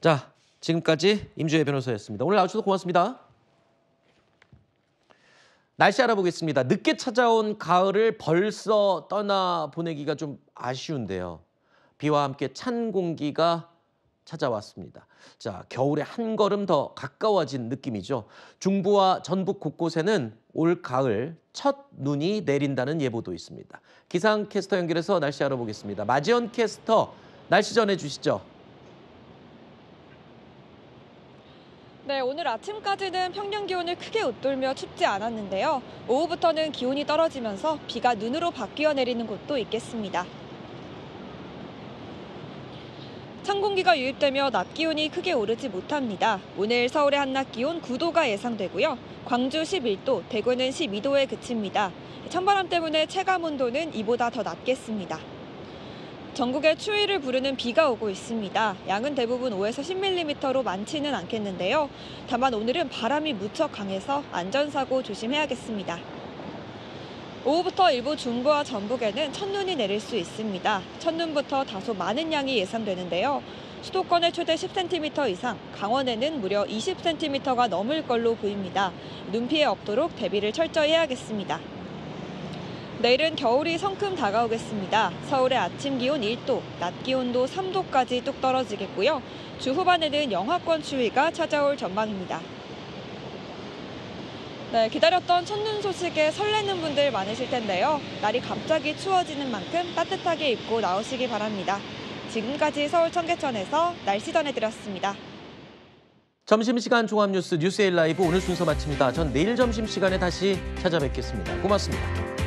자, 지금까지 임주혜 변호사였습니다. 오늘 나와주셔서 고맙습니다. 날씨 알아보겠습니다. 늦게 찾아온 가을을 벌써 떠나 보내기가 좀 아쉬운데요. 비와 함께 찬 공기가 찾아왔습니다. 자, 겨울에 한 걸음 더 가까워진 느낌이죠. 중부와 전북 곳곳에는 올 가을 첫 눈이 내린다는 예보도 있습니다. 기상캐스터 연결해서 날씨 알아보겠습니다. 마지연 캐스터, 날씨 전해 주시죠. 네, 오늘 아침까지는 평년 기온을 크게 웃돌며 춥지 않았는데요. 오후부터는 기온이 떨어지면서 비가 눈으로 바뀌어 내리는 곳도 있겠습니다. 찬 공기가 유입되며 낮 기온이 크게 오르지 못합니다. 오늘 서울의 한낮 기온 9도가 예상되고요. 광주 11도, 대구는 12도에 그칩니다. 찬바람 때문에 체감 온도는 이보다 더 낮겠습니다. 전국에 추위를 부르는 비가 오고 있습니다. 양은 대부분 5에서 10mm로 많지는 않겠는데요. 다만 오늘은 바람이 무척 강해서 안전사고 조심해야겠습니다. 오후부터 일부 중부와 전북에는 첫눈이 내릴 수 있습니다. 첫눈부터 다소 많은 양이 예상되는데요. 수도권에 최대 10cm 이상, 강원에는 무려 20cm가 넘을 걸로 보입니다. 눈 피해 없도록 대비를 철저히 해야겠습니다. 내일은 겨울이 성큼 다가오겠습니다. 서울의 아침 기온 1도, 낮 기온도 3도까지 뚝 떨어지겠고요. 주 후반에는 영하권 추위가 찾아올 전망입니다. 네, 기다렸던 첫눈 소식에 설레는 분들 많으실 텐데요. 날이 갑자기 추워지는 만큼 따뜻하게 입고 나오시기 바랍니다. 지금까지 서울 청계천에서 날씨 전해드렸습니다. 점심시간 종합뉴스 뉴스일 라이브 오늘 순서 마칩니다. 전 내일 점심시간에 다시 찾아뵙겠습니다. 고맙습니다.